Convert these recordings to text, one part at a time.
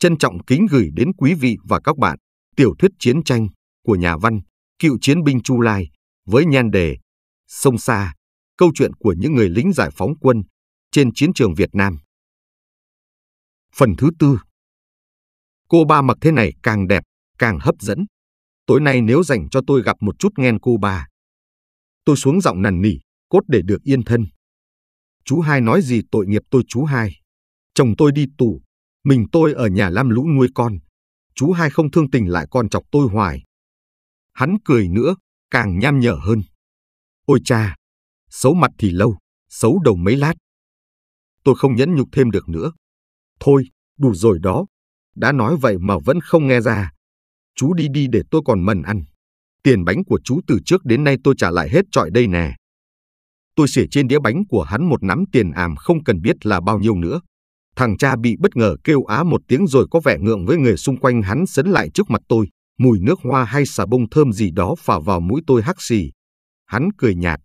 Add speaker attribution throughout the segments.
Speaker 1: Trân trọng kính gửi đến quý vị và các bạn tiểu thuyết chiến tranh của nhà văn, cựu chiến binh Chu Lai với nhan đề Sông xa câu chuyện của những người lính giải phóng quân trên chiến trường Việt Nam. Phần thứ tư Cô ba mặc thế này càng đẹp, càng hấp dẫn. Tối nay nếu dành cho tôi gặp một chút nghen cô ba. Tôi xuống giọng nằn nỉ, cốt để được yên thân. Chú hai nói gì tội nghiệp tôi chú hai. Chồng tôi đi tù, mình tôi ở nhà lam lũ nuôi con. Chú hai không thương tình lại con chọc tôi hoài. Hắn cười nữa, càng nham nhở hơn. Ôi cha, xấu mặt thì lâu, xấu đầu mấy lát. Tôi không nhẫn nhục thêm được nữa. Thôi, đủ rồi đó. Đã nói vậy mà vẫn không nghe ra. Chú đi đi để tôi còn mần ăn. Tiền bánh của chú từ trước đến nay tôi trả lại hết trọi đây nè. Tôi xỉa trên đĩa bánh của hắn một nắm tiền ảm không cần biết là bao nhiêu nữa. Thằng cha bị bất ngờ kêu á một tiếng rồi có vẻ ngượng với người xung quanh hắn sấn lại trước mặt tôi, mùi nước hoa hay xà bông thơm gì đó phả vào mũi tôi hắc xì. Hắn cười nhạt.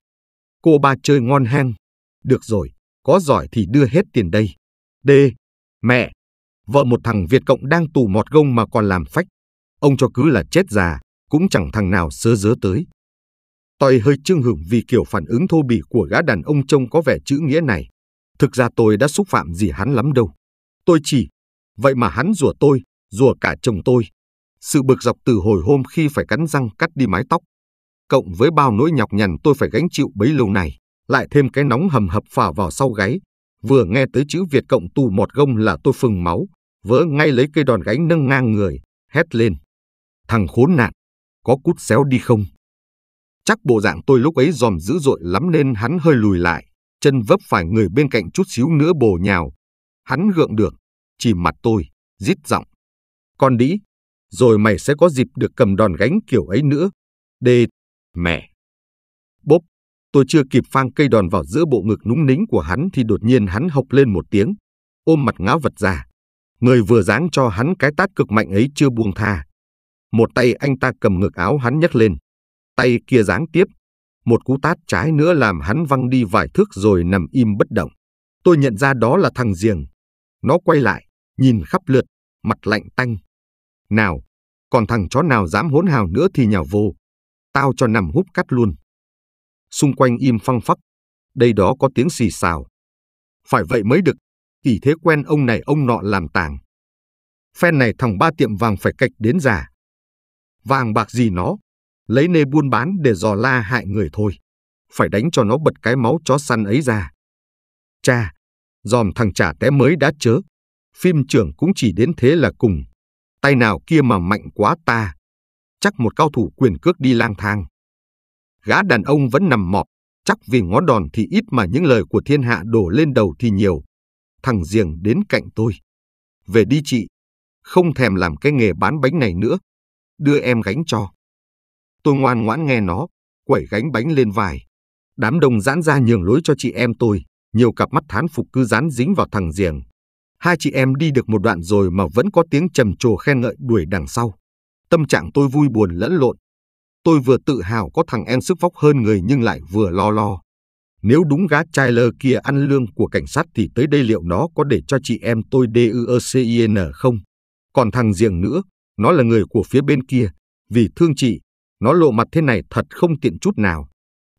Speaker 1: Cô ba chơi ngon hen. Được rồi, có giỏi thì đưa hết tiền đây. D. Mẹ. Vợ một thằng Việt Cộng đang tù mọt gông mà còn làm phách. Ông cho cứ là chết già, cũng chẳng thằng nào sớ dớ tới. Tôi hơi chưng hưởng vì kiểu phản ứng thô bỉ của gã đàn ông trông có vẻ chữ nghĩa này. Thực ra tôi đã xúc phạm gì hắn lắm đâu. Tôi chỉ, vậy mà hắn rủa tôi, rủa cả chồng tôi. Sự bực dọc từ hồi hôm khi phải cắn răng cắt đi mái tóc, cộng với bao nỗi nhọc nhằn tôi phải gánh chịu bấy lâu này, lại thêm cái nóng hầm hập phả vào sau gáy. Vừa nghe tới chữ Việt Cộng tù một gông là tôi phừng máu, vỡ ngay lấy cây đòn gánh nâng ngang người, hét lên. Thằng khốn nạn, có cút xéo đi không? Chắc bộ dạng tôi lúc ấy dòm dữ dội lắm nên hắn hơi lùi lại, chân vấp phải người bên cạnh chút xíu nữa bồ nhào. Hắn gượng được, chỉ mặt tôi, rít giọng. Con đĩ, rồi mày sẽ có dịp được cầm đòn gánh kiểu ấy nữa. Đê, mẹ. Bốp, tôi chưa kịp phang cây đòn vào giữa bộ ngực núng nính của hắn thì đột nhiên hắn hộc lên một tiếng, ôm mặt ngáo vật ra. Người vừa giáng cho hắn cái tát cực mạnh ấy chưa buông tha. Một tay anh ta cầm ngực áo hắn nhấc lên, tay kia giáng tiếp, một cú tát trái nữa làm hắn văng đi vài thước rồi nằm im bất động. Tôi nhận ra đó là thằng Giềng. Nó quay lại, nhìn khắp lượt, mặt lạnh tanh. Nào, còn thằng chó nào dám hỗn hào nữa thì nhào vô. Tao cho nằm húp cắt luôn. Xung quanh im phăng phắc, đây đó có tiếng xì xào. Phải vậy mới được, kỳ thế quen ông này ông nọ làm tàng. Phen này thằng ba tiệm vàng phải cạch đến già. Vàng bạc gì nó, lấy nê buôn bán để dò la hại người thôi. Phải đánh cho nó bật cái máu chó săn ấy ra. Cha, dòm thằng trả té mới đã chớ. Phim trưởng cũng chỉ đến thế là cùng. Tay nào kia mà mạnh quá ta. Chắc một cao thủ quyền cước đi lang thang. Gã đàn ông vẫn nằm mọp, chắc vì ngó đòn thì ít mà những lời của thiên hạ đổ lên đầu thì nhiều. Thằng giềng đến cạnh tôi. Về đi chị, không thèm làm cái nghề bán bánh này nữa. Đưa em gánh cho. Tôi ngoan ngoãn nghe nó, quẩy gánh bánh lên vai. Đám đông giãn ra nhường lối cho chị em tôi, nhiều cặp mắt thán phục cứ dán dính vào thằng giềng. Hai chị em đi được một đoạn rồi mà vẫn có tiếng trầm trồ khen ngợi đuổi đằng sau. Tâm trạng tôi vui buồn lẫn lộn. Tôi vừa tự hào có thằng em sức vóc hơn người nhưng lại vừa lo lo. Nếu đúng gã trai lơ kia ăn lương của cảnh sát thì tới đây liệu nó có để cho chị em tôi DUCIN e không? Còn thằng Diềng nữa, nó là người của phía bên kia. Vì thương chị, nó lộ mặt thế này thật không tiện chút nào.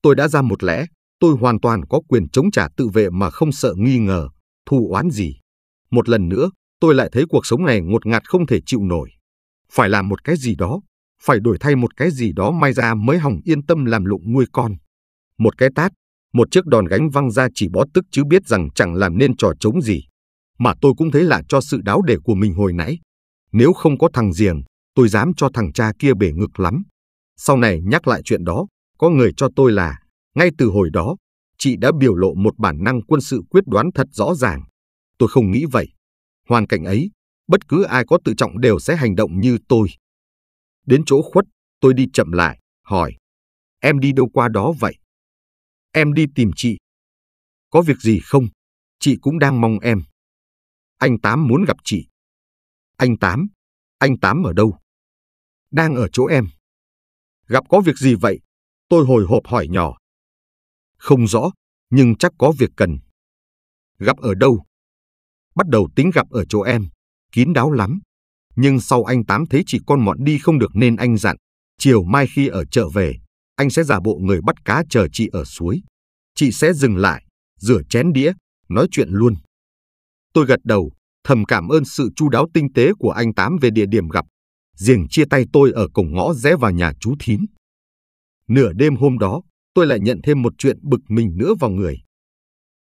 Speaker 1: Tôi đã ra một lẽ, tôi hoàn toàn có quyền chống trả tự vệ mà không sợ nghi ngờ, thù oán gì. Một lần nữa, tôi lại thấy cuộc sống này ngột ngạt không thể chịu nổi. Phải làm một cái gì đó, phải đổi thay một cái gì đó may ra mới hỏng yên tâm làm lụng nuôi con. Một cái tát, một chiếc đòn gánh văng ra chỉ bó tức chứ biết rằng chẳng làm nên trò chống gì. Mà tôi cũng thấy lạ cho sự đáo để của mình hồi nãy. Nếu không có thằng giềng, tôi dám cho thằng cha kia bể ngực lắm. Sau này nhắc lại chuyện đó, có người cho tôi là, ngay từ hồi đó, chị đã biểu lộ một bản năng quân sự quyết đoán thật rõ ràng. Tôi không nghĩ vậy. Hoàn cảnh ấy, bất cứ ai có tự trọng đều sẽ hành động như tôi. Đến chỗ khuất, tôi đi chậm lại, hỏi. Em đi đâu qua đó vậy? Em đi tìm chị. Có việc gì không? Chị cũng đang mong em. Anh Tám muốn gặp chị. Anh Tám? Anh Tám ở đâu? Đang ở chỗ em. Gặp có việc gì vậy? Tôi hồi hộp hỏi nhỏ. Không rõ, nhưng chắc có việc cần. Gặp ở đâu? Bắt đầu tính gặp ở chỗ em, kín đáo lắm. Nhưng sau anh Tám thấy chị con mọn đi không được nên anh dặn, chiều mai khi ở chợ về, anh sẽ giả bộ người bắt cá chờ chị ở suối. Chị sẽ dừng lại, rửa chén đĩa, nói chuyện luôn. Tôi gật đầu, thầm cảm ơn sự chu đáo tinh tế của anh Tám về địa điểm gặp Diềng chia tay tôi ở cổng ngõ rẽ vào nhà chú Thím. Nửa đêm hôm đó, tôi lại nhận thêm một chuyện bực mình nữa vào người.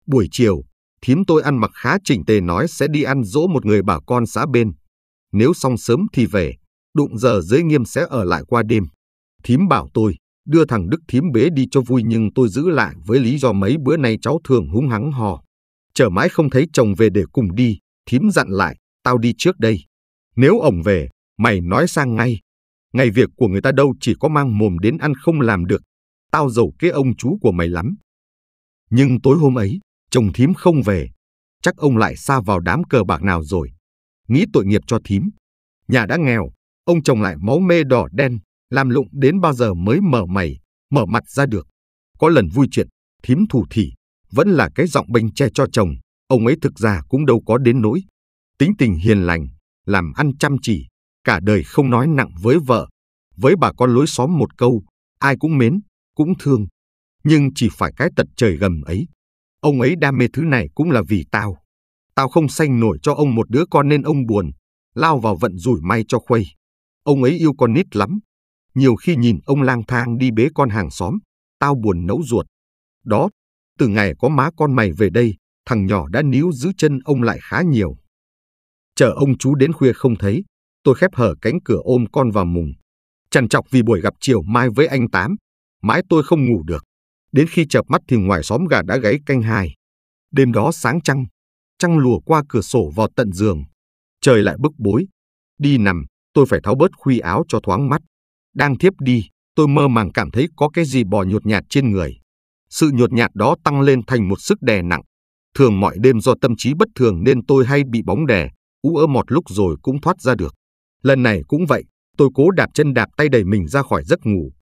Speaker 1: Buổi chiều, thím tôi ăn mặc khá chỉnh tề nói sẽ đi ăn dỗ một người bà con xã bên. Nếu xong sớm thì về, đụng giờ dưới nghiêm sẽ ở lại qua đêm. Thím bảo tôi, đưa thằng Đức thím bế đi cho vui nhưng tôi giữ lại với lý do mấy bữa nay cháu thường húng hắng hò. Chờ mãi không thấy chồng về để cùng đi, thím dặn lại, tao đi trước đây. Nếu ổng về, Mày nói sang ngay, ngày việc của người ta đâu chỉ có mang mồm đến ăn không làm được, tao giàu cái ông chú của mày lắm. Nhưng tối hôm ấy, chồng thím không về, chắc ông lại xa vào đám cờ bạc nào rồi. Nghĩ tội nghiệp cho thím. Nhà đã nghèo, ông chồng lại máu mê đỏ đen, làm lụng đến bao giờ mới mở mày, mở mặt ra được. Có lần vui chuyện, thím thủ thỉ, vẫn là cái giọng bênh che cho chồng, ông ấy thực ra cũng đâu có đến nỗi. Tính tình hiền lành, làm ăn chăm chỉ, cả đời không nói nặng với vợ, với bà con lối xóm một câu, ai cũng mến, cũng thương. Nhưng chỉ phải cái tật trời gầm ấy. Ông ấy đam mê thứ này cũng là vì tao. Tao không sanh nổi cho ông một đứa con nên ông buồn, lao vào vận rủi may cho khuây. Ông ấy yêu con nít lắm. Nhiều khi nhìn ông lang thang đi bế con hàng xóm, tao buồn nấu ruột. Đó, từ ngày có má con mày về đây, thằng nhỏ đã níu giữ chân ông lại khá nhiều. Chờ ông chú đến khuya không thấy, tôi khép hở cánh cửa ôm con vào mùng. Trằn chọc vì buổi gặp chiều mai với anh Tám, mãi tôi không ngủ được. Đến khi chợp mắt thì ngoài xóm gà đã gáy canh hai. Đêm đó sáng trăng, trăng lùa qua cửa sổ vào tận giường. Trời lại bức bối. Đi nằm, tôi phải tháo bớt khuy áo cho thoáng mắt. Đang thiếp đi, tôi mơ màng cảm thấy có cái gì bò nhột nhạt trên người. Sự nhột nhạt đó tăng lên thành một sức đè nặng. Thường mọi đêm do tâm trí bất thường nên tôi hay bị bóng đè, ú ớ một lúc rồi cũng thoát ra được. Lần này cũng vậy, tôi cố đạp chân đạp tay đẩy mình ra khỏi giấc ngủ.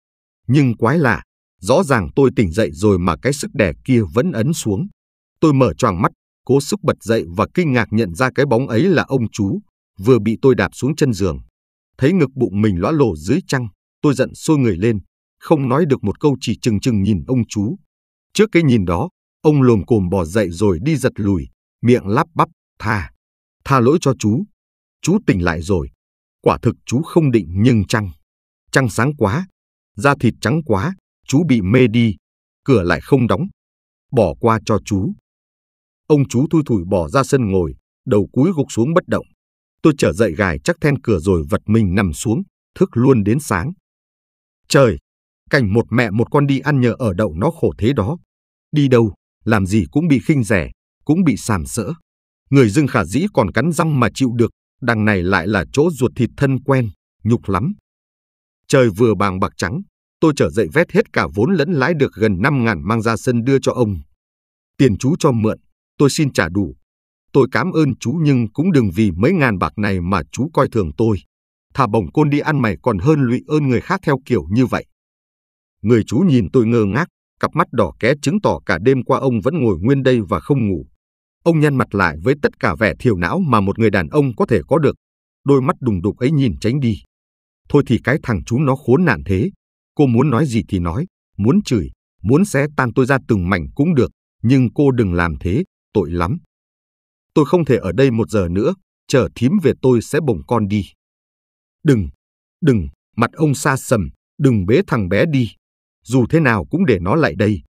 Speaker 1: Nhưng quái lạ, rõ ràng tôi tỉnh dậy rồi mà cái sức đè kia vẫn ấn xuống. Tôi mở choàng mắt, cố sức bật dậy và kinh ngạc nhận ra cái bóng ấy là ông chú, vừa bị tôi đạp xuống chân giường. Thấy ngực bụng mình lõa lổ dưới chăn, tôi giận sôi người lên, không nói được một câu chỉ chừng chừng nhìn ông chú. Trước cái nhìn đó, ông lồm cồm bò dậy rồi đi giật lùi, miệng lắp bắp, tha. Tha lỗi cho chú. Chú tỉnh lại rồi, Quả thực chú không định nhưng chăng. Trăng sáng quá, da thịt trắng quá, chú bị mê đi, cửa lại không đóng. Bỏ qua cho chú. Ông chú thui thủi bỏ ra sân ngồi, đầu cúi gục xuống bất động. Tôi trở dậy gài chắc then cửa rồi vật mình nằm xuống, thức luôn đến sáng. Trời, cảnh một mẹ một con đi ăn nhờ ở đậu nó khổ thế đó. Đi đâu, làm gì cũng bị khinh rẻ, cũng bị sàm sỡ. Người dưng khả dĩ còn cắn răng mà chịu được, đằng này lại là chỗ ruột thịt thân quen, nhục lắm. Trời vừa bàng bạc trắng, tôi trở dậy vét hết cả vốn lẫn lãi được gần 5 ngàn mang ra sân đưa cho ông. Tiền chú cho mượn, tôi xin trả đủ. Tôi cảm ơn chú nhưng cũng đừng vì mấy ngàn bạc này mà chú coi thường tôi. Thà bổng côn đi ăn mày còn hơn lụy ơn người khác theo kiểu như vậy. Người chú nhìn tôi ngơ ngác, cặp mắt đỏ ké chứng tỏ cả đêm qua ông vẫn ngồi nguyên đây và không ngủ. Ông nhăn mặt lại với tất cả vẻ thiểu não mà một người đàn ông có thể có được. Đôi mắt đùng đục ấy nhìn tránh đi. Thôi thì cái thằng chú nó khốn nạn thế. Cô muốn nói gì thì nói, muốn chửi, muốn xé tan tôi ra từng mảnh cũng được. Nhưng cô đừng làm thế, tội lắm. Tôi không thể ở đây một giờ nữa, chờ thím về tôi sẽ bồng con đi. Đừng, đừng, mặt ông xa sầm, đừng bế thằng bé đi. Dù thế nào cũng để nó lại đây.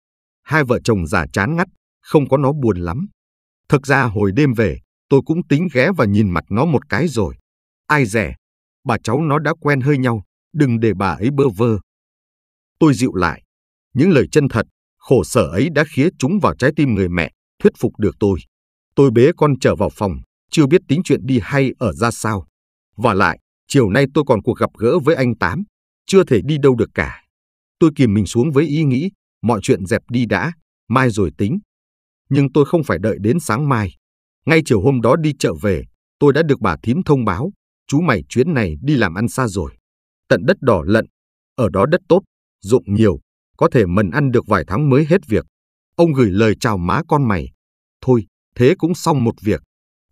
Speaker 1: Hai vợ chồng già chán ngắt, không có nó buồn lắm. Thực ra hồi đêm về, tôi cũng tính ghé và nhìn mặt nó một cái rồi. Ai rẻ, bà cháu nó đã quen hơi nhau, đừng để bà ấy bơ vơ. Tôi dịu lại. Những lời chân thật, khổ sở ấy đã khía chúng vào trái tim người mẹ, thuyết phục được tôi. Tôi bế con trở vào phòng, chưa biết tính chuyện đi hay ở ra sao. Và lại, chiều nay tôi còn cuộc gặp gỡ với anh Tám, chưa thể đi đâu được cả. Tôi kìm mình xuống với ý nghĩ, mọi chuyện dẹp đi đã, mai rồi tính nhưng tôi không phải đợi đến sáng mai. Ngay chiều hôm đó đi chợ về, tôi đã được bà thím thông báo, chú mày chuyến này đi làm ăn xa rồi. Tận đất đỏ lận, ở đó đất tốt, dụng nhiều, có thể mần ăn được vài tháng mới hết việc. Ông gửi lời chào má con mày. Thôi, thế cũng xong một việc.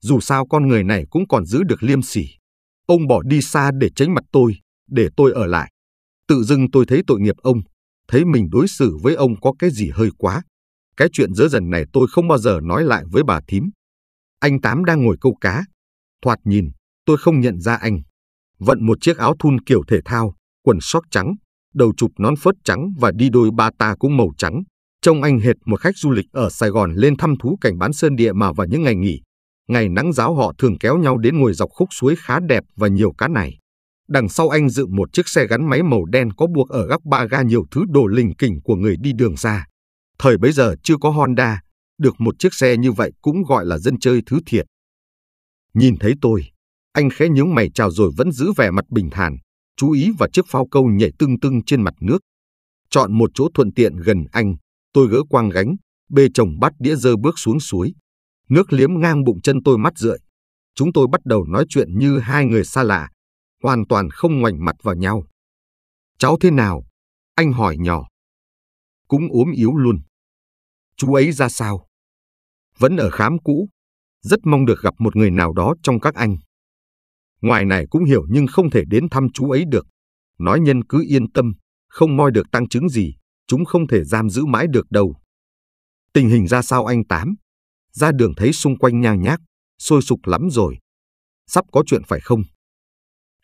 Speaker 1: Dù sao con người này cũng còn giữ được liêm sỉ. Ông bỏ đi xa để tránh mặt tôi, để tôi ở lại. Tự dưng tôi thấy tội nghiệp ông, thấy mình đối xử với ông có cái gì hơi quá. Cái chuyện dỡ dần này tôi không bao giờ nói lại với bà thím. Anh Tám đang ngồi câu cá. Thoạt nhìn, tôi không nhận ra anh. Vận một chiếc áo thun kiểu thể thao, quần sóc trắng, đầu chụp nón phớt trắng và đi đôi ba ta cũng màu trắng. Trông anh hệt một khách du lịch ở Sài Gòn lên thăm thú cảnh bán sơn địa mà vào những ngày nghỉ. Ngày nắng giáo họ thường kéo nhau đến ngồi dọc khúc suối khá đẹp và nhiều cá này. Đằng sau anh dự một chiếc xe gắn máy màu đen có buộc ở góc ba ga nhiều thứ đồ lình kỉnh của người đi đường ra. Thời bấy giờ chưa có Honda, được một chiếc xe như vậy cũng gọi là dân chơi thứ thiệt. Nhìn thấy tôi, anh khẽ nhướng mày chào rồi vẫn giữ vẻ mặt bình thản, chú ý vào chiếc phao câu nhảy tưng tưng trên mặt nước. Chọn một chỗ thuận tiện gần anh, tôi gỡ quang gánh, bê chồng bắt đĩa dơ bước xuống suối. Nước liếm ngang bụng chân tôi mắt rượi. Chúng tôi bắt đầu nói chuyện như hai người xa lạ, hoàn toàn không ngoảnh mặt vào nhau. Cháu thế nào? Anh hỏi nhỏ cũng ốm yếu luôn. Chú ấy ra sao? Vẫn ở khám cũ, rất mong được gặp một người nào đó trong các anh. Ngoài này cũng hiểu nhưng không thể đến thăm chú ấy được. Nói nhân cứ yên tâm, không moi được tăng chứng gì, chúng không thể giam giữ mãi được đâu. Tình hình ra sao anh Tám? Ra đường thấy xung quanh nhang nhác, sôi sục lắm rồi. Sắp có chuyện phải không?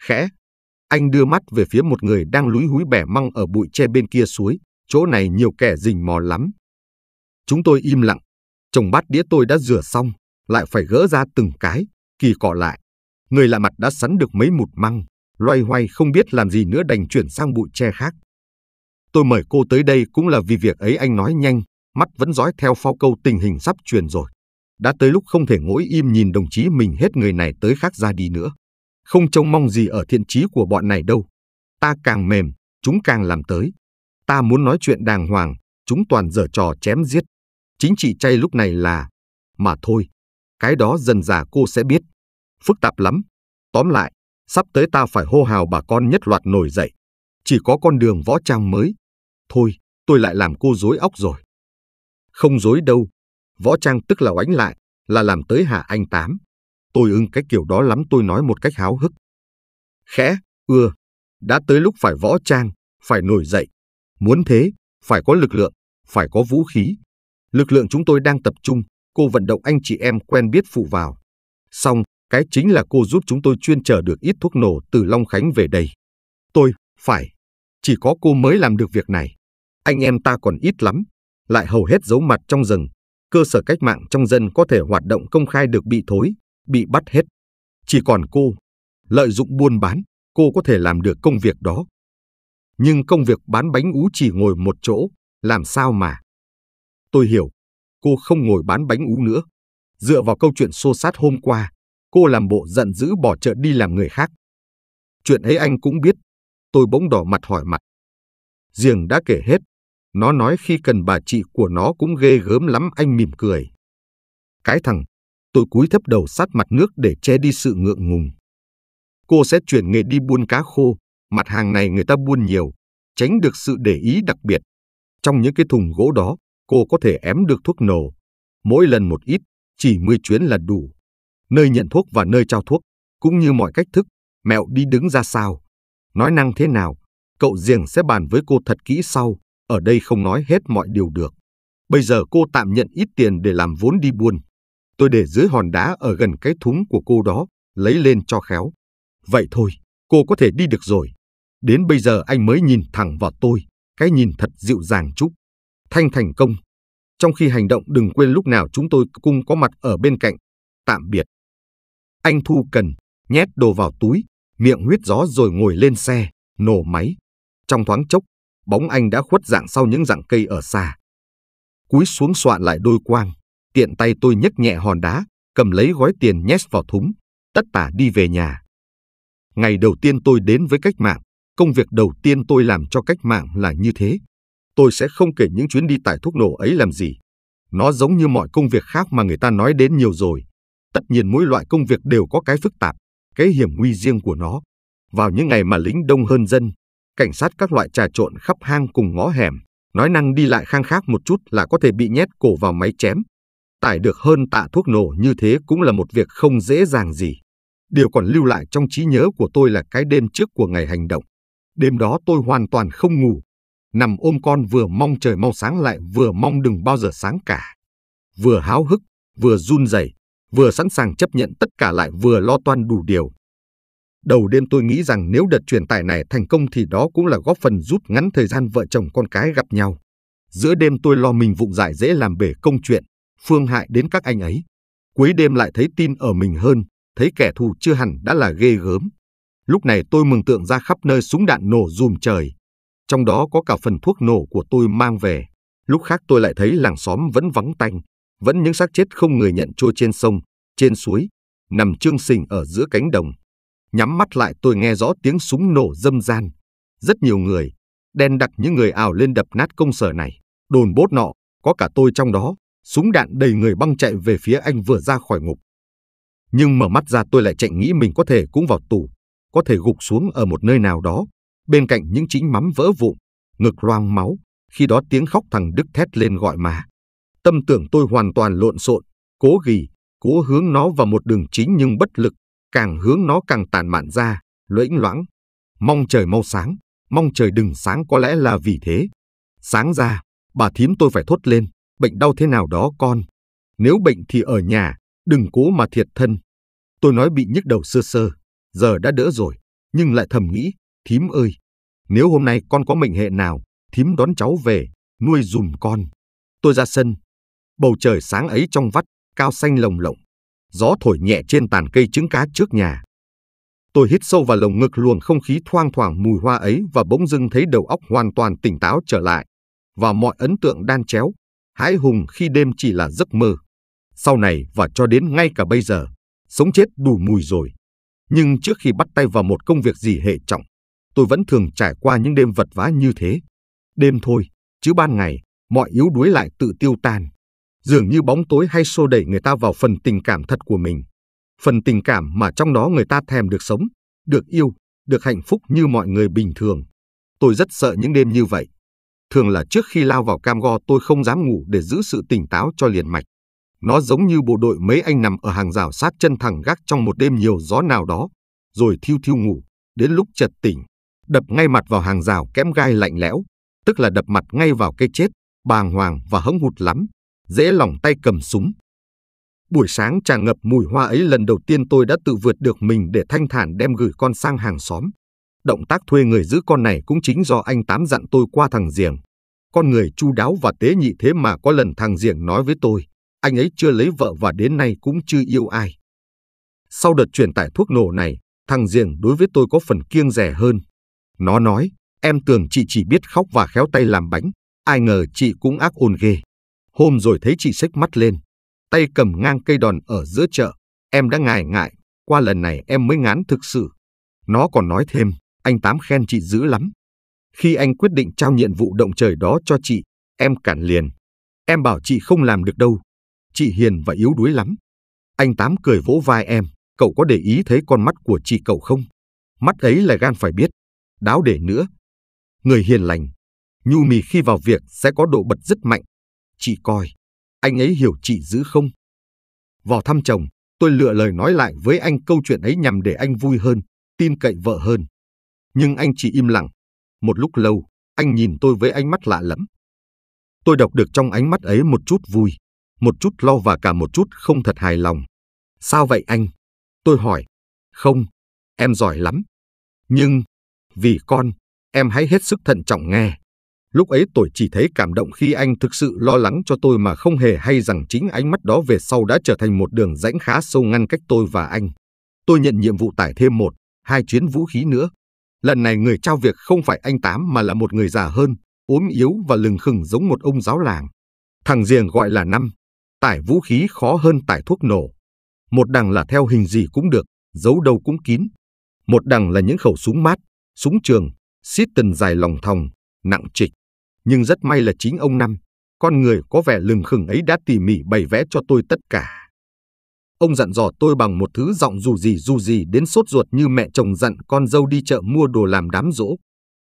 Speaker 1: Khẽ, anh đưa mắt về phía một người đang lúi húi bẻ măng ở bụi tre bên kia suối chỗ này nhiều kẻ rình mò lắm. Chúng tôi im lặng, chồng bát đĩa tôi đã rửa xong, lại phải gỡ ra từng cái, kỳ cọ lại. Người lạ mặt đã sắn được mấy mụt măng, loay hoay không biết làm gì nữa đành chuyển sang bụi tre khác. Tôi mời cô tới đây cũng là vì việc ấy anh nói nhanh, mắt vẫn dõi theo phao câu tình hình sắp truyền rồi. Đã tới lúc không thể ngồi im nhìn đồng chí mình hết người này tới khác ra đi nữa. Không trông mong gì ở thiện chí của bọn này đâu. Ta càng mềm, chúng càng làm tới. Ta muốn nói chuyện đàng hoàng, chúng toàn dở trò chém giết. Chính trị chay lúc này là... Mà thôi, cái đó dần già cô sẽ biết. Phức tạp lắm. Tóm lại, sắp tới ta phải hô hào bà con nhất loạt nổi dậy. Chỉ có con đường võ trang mới. Thôi, tôi lại làm cô dối óc rồi. Không dối đâu. Võ trang tức là oánh lại, là làm tới hạ anh tám. Tôi ưng cái kiểu đó lắm tôi nói một cách háo hức. Khẽ, ưa, đã tới lúc phải võ trang, phải nổi dậy, Muốn thế, phải có lực lượng, phải có vũ khí. Lực lượng chúng tôi đang tập trung, cô vận động anh chị em quen biết phụ vào. Xong, cái chính là cô giúp chúng tôi chuyên chở được ít thuốc nổ từ Long Khánh về đây. Tôi, phải. Chỉ có cô mới làm được việc này. Anh em ta còn ít lắm, lại hầu hết giấu mặt trong rừng. Cơ sở cách mạng trong dân có thể hoạt động công khai được bị thối, bị bắt hết. Chỉ còn cô, lợi dụng buôn bán, cô có thể làm được công việc đó nhưng công việc bán bánh ú chỉ ngồi một chỗ, làm sao mà. Tôi hiểu, cô không ngồi bán bánh ú nữa. Dựa vào câu chuyện xô sát hôm qua, cô làm bộ giận dữ bỏ chợ đi làm người khác. Chuyện ấy anh cũng biết, tôi bỗng đỏ mặt hỏi mặt. Diềng đã kể hết, nó nói khi cần bà chị của nó cũng ghê gớm lắm anh mỉm cười. Cái thằng, tôi cúi thấp đầu sát mặt nước để che đi sự ngượng ngùng. Cô sẽ chuyển nghề đi buôn cá khô, Mặt hàng này người ta buôn nhiều, tránh được sự để ý đặc biệt. Trong những cái thùng gỗ đó, cô có thể ém được thuốc nổ. Mỗi lần một ít, chỉ 10 chuyến là đủ. Nơi nhận thuốc và nơi trao thuốc, cũng như mọi cách thức, mẹo đi đứng ra sao. Nói năng thế nào, cậu Diềng sẽ bàn với cô thật kỹ sau, ở đây không nói hết mọi điều được. Bây giờ cô tạm nhận ít tiền để làm vốn đi buôn. Tôi để dưới hòn đá ở gần cái thúng của cô đó, lấy lên cho khéo. Vậy thôi, cô có thể đi được rồi. Đến bây giờ anh mới nhìn thẳng vào tôi, cái nhìn thật dịu dàng chút. Thanh thành công. Trong khi hành động đừng quên lúc nào chúng tôi cũng có mặt ở bên cạnh. Tạm biệt. Anh Thu Cần, nhét đồ vào túi, miệng huyết gió rồi ngồi lên xe, nổ máy. Trong thoáng chốc, bóng anh đã khuất dạng sau những rặng cây ở xa. Cúi xuống soạn lại đôi quang, tiện tay tôi nhấc nhẹ hòn đá, cầm lấy gói tiền nhét vào thúng, tất tả đi về nhà. Ngày đầu tiên tôi đến với cách mạng, Công việc đầu tiên tôi làm cho cách mạng là như thế. Tôi sẽ không kể những chuyến đi tải thuốc nổ ấy làm gì. Nó giống như mọi công việc khác mà người ta nói đến nhiều rồi. Tất nhiên mỗi loại công việc đều có cái phức tạp, cái hiểm nguy riêng của nó. Vào những ngày mà lính đông hơn dân, cảnh sát các loại trà trộn khắp hang cùng ngõ hẻm, nói năng đi lại khang khác một chút là có thể bị nhét cổ vào máy chém. Tải được hơn tạ thuốc nổ như thế cũng là một việc không dễ dàng gì. Điều còn lưu lại trong trí nhớ của tôi là cái đêm trước của ngày hành động. Đêm đó tôi hoàn toàn không ngủ, nằm ôm con vừa mong trời mau sáng lại vừa mong đừng bao giờ sáng cả. Vừa háo hức, vừa run rẩy, vừa sẵn sàng chấp nhận tất cả lại vừa lo toan đủ điều. Đầu đêm tôi nghĩ rằng nếu đợt truyền tải này thành công thì đó cũng là góp phần rút ngắn thời gian vợ chồng con cái gặp nhau. Giữa đêm tôi lo mình vụng dại dễ làm bể công chuyện, phương hại đến các anh ấy. Cuối đêm lại thấy tin ở mình hơn, thấy kẻ thù chưa hẳn đã là ghê gớm. Lúc này tôi mừng tượng ra khắp nơi súng đạn nổ dùm trời. Trong đó có cả phần thuốc nổ của tôi mang về. Lúc khác tôi lại thấy làng xóm vẫn vắng tanh, vẫn những xác chết không người nhận trôi trên sông, trên suối, nằm trương sình ở giữa cánh đồng. Nhắm mắt lại tôi nghe rõ tiếng súng nổ dâm gian. Rất nhiều người, đen đặc những người ảo lên đập nát công sở này, đồn bốt nọ, có cả tôi trong đó, súng đạn đầy người băng chạy về phía anh vừa ra khỏi ngục. Nhưng mở mắt ra tôi lại chạy nghĩ mình có thể cũng vào tù, có thể gục xuống ở một nơi nào đó, bên cạnh những chính mắm vỡ vụn, ngực loang máu, khi đó tiếng khóc thằng Đức thét lên gọi mà. Tâm tưởng tôi hoàn toàn lộn xộn, cố ghi, cố hướng nó vào một đường chính nhưng bất lực, càng hướng nó càng tàn mạn ra, lưỡng loãng. Mong trời mau sáng, mong trời đừng sáng có lẽ là vì thế. Sáng ra, bà thím tôi phải thốt lên, bệnh đau thế nào đó con. Nếu bệnh thì ở nhà, đừng cố mà thiệt thân. Tôi nói bị nhức đầu sơ sơ, giờ đã đỡ rồi, nhưng lại thầm nghĩ, thím ơi, nếu hôm nay con có mệnh hệ nào, thím đón cháu về, nuôi dùm con. Tôi ra sân. Bầu trời sáng ấy trong vắt, cao xanh lồng lộng. Gió thổi nhẹ trên tàn cây trứng cá trước nhà. Tôi hít sâu vào lồng ngực luồng không khí thoang thoảng mùi hoa ấy và bỗng dưng thấy đầu óc hoàn toàn tỉnh táo trở lại. Và mọi ấn tượng đan chéo, hãi hùng khi đêm chỉ là giấc mơ. Sau này và cho đến ngay cả bây giờ, sống chết đủ mùi rồi. Nhưng trước khi bắt tay vào một công việc gì hệ trọng, tôi vẫn thường trải qua những đêm vật vã như thế. Đêm thôi, chứ ban ngày, mọi yếu đuối lại tự tiêu tan. Dường như bóng tối hay xô đẩy người ta vào phần tình cảm thật của mình. Phần tình cảm mà trong đó người ta thèm được sống, được yêu, được hạnh phúc như mọi người bình thường. Tôi rất sợ những đêm như vậy. Thường là trước khi lao vào cam go tôi không dám ngủ để giữ sự tỉnh táo cho liền mạch. Nó giống như bộ đội mấy anh nằm ở hàng rào sát chân thẳng gác trong một đêm nhiều gió nào đó, rồi thiêu thiêu ngủ, đến lúc chợt tỉnh, đập ngay mặt vào hàng rào kém gai lạnh lẽo, tức là đập mặt ngay vào cây chết, bàng hoàng và hững hụt lắm, dễ lòng tay cầm súng. Buổi sáng tràn ngập mùi hoa ấy lần đầu tiên tôi đã tự vượt được mình để thanh thản đem gửi con sang hàng xóm. Động tác thuê người giữ con này cũng chính do anh Tám dặn tôi qua thằng Diềng. Con người chu đáo và tế nhị thế mà có lần thằng Diềng nói với tôi anh ấy chưa lấy vợ và đến nay cũng chưa yêu ai. Sau đợt truyền tải thuốc nổ này, thằng Diềng đối với tôi có phần kiêng rẻ hơn. Nó nói, em tưởng chị chỉ biết khóc và khéo tay làm bánh, ai ngờ chị cũng ác ôn ghê. Hôm rồi thấy chị xách mắt lên, tay cầm ngang cây đòn ở giữa chợ, em đã ngại ngại, qua lần này em mới ngán thực sự. Nó còn nói thêm, anh Tám khen chị dữ lắm. Khi anh quyết định trao nhiệm vụ động trời đó cho chị, em cản liền. Em bảo chị không làm được đâu, chị hiền và yếu đuối lắm. Anh Tám cười vỗ vai em, cậu có để ý thấy con mắt của chị cậu không? Mắt ấy là gan phải biết, đáo để nữa. Người hiền lành, nhu mì khi vào việc sẽ có độ bật rất mạnh. Chị coi, anh ấy hiểu chị dữ không? Vào thăm chồng, tôi lựa lời nói lại với anh câu chuyện ấy nhằm để anh vui hơn, tin cậy vợ hơn. Nhưng anh chỉ im lặng. Một lúc lâu, anh nhìn tôi với ánh mắt lạ lẫm. Tôi đọc được trong ánh mắt ấy một chút vui, một chút lo và cả một chút không thật hài lòng. Sao vậy anh? Tôi hỏi. Không, em giỏi lắm. Nhưng, vì con, em hãy hết sức thận trọng nghe. Lúc ấy tôi chỉ thấy cảm động khi anh thực sự lo lắng cho tôi mà không hề hay rằng chính ánh mắt đó về sau đã trở thành một đường rãnh khá sâu ngăn cách tôi và anh. Tôi nhận nhiệm vụ tải thêm một, hai chuyến vũ khí nữa. Lần này người trao việc không phải anh Tám mà là một người già hơn, ốm yếu và lừng khừng giống một ông giáo làng. Thằng Diềng gọi là Năm, tải vũ khí khó hơn tải thuốc nổ. Một đằng là theo hình gì cũng được, giấu đâu cũng kín. Một đằng là những khẩu súng mát, súng trường, xít tần dài lòng thòng, nặng trịch. Nhưng rất may là chính ông Năm, con người có vẻ lừng khừng ấy đã tỉ mỉ bày vẽ cho tôi tất cả. Ông dặn dò tôi bằng một thứ giọng dù gì dù gì đến sốt ruột như mẹ chồng dặn con dâu đi chợ mua đồ làm đám rỗ.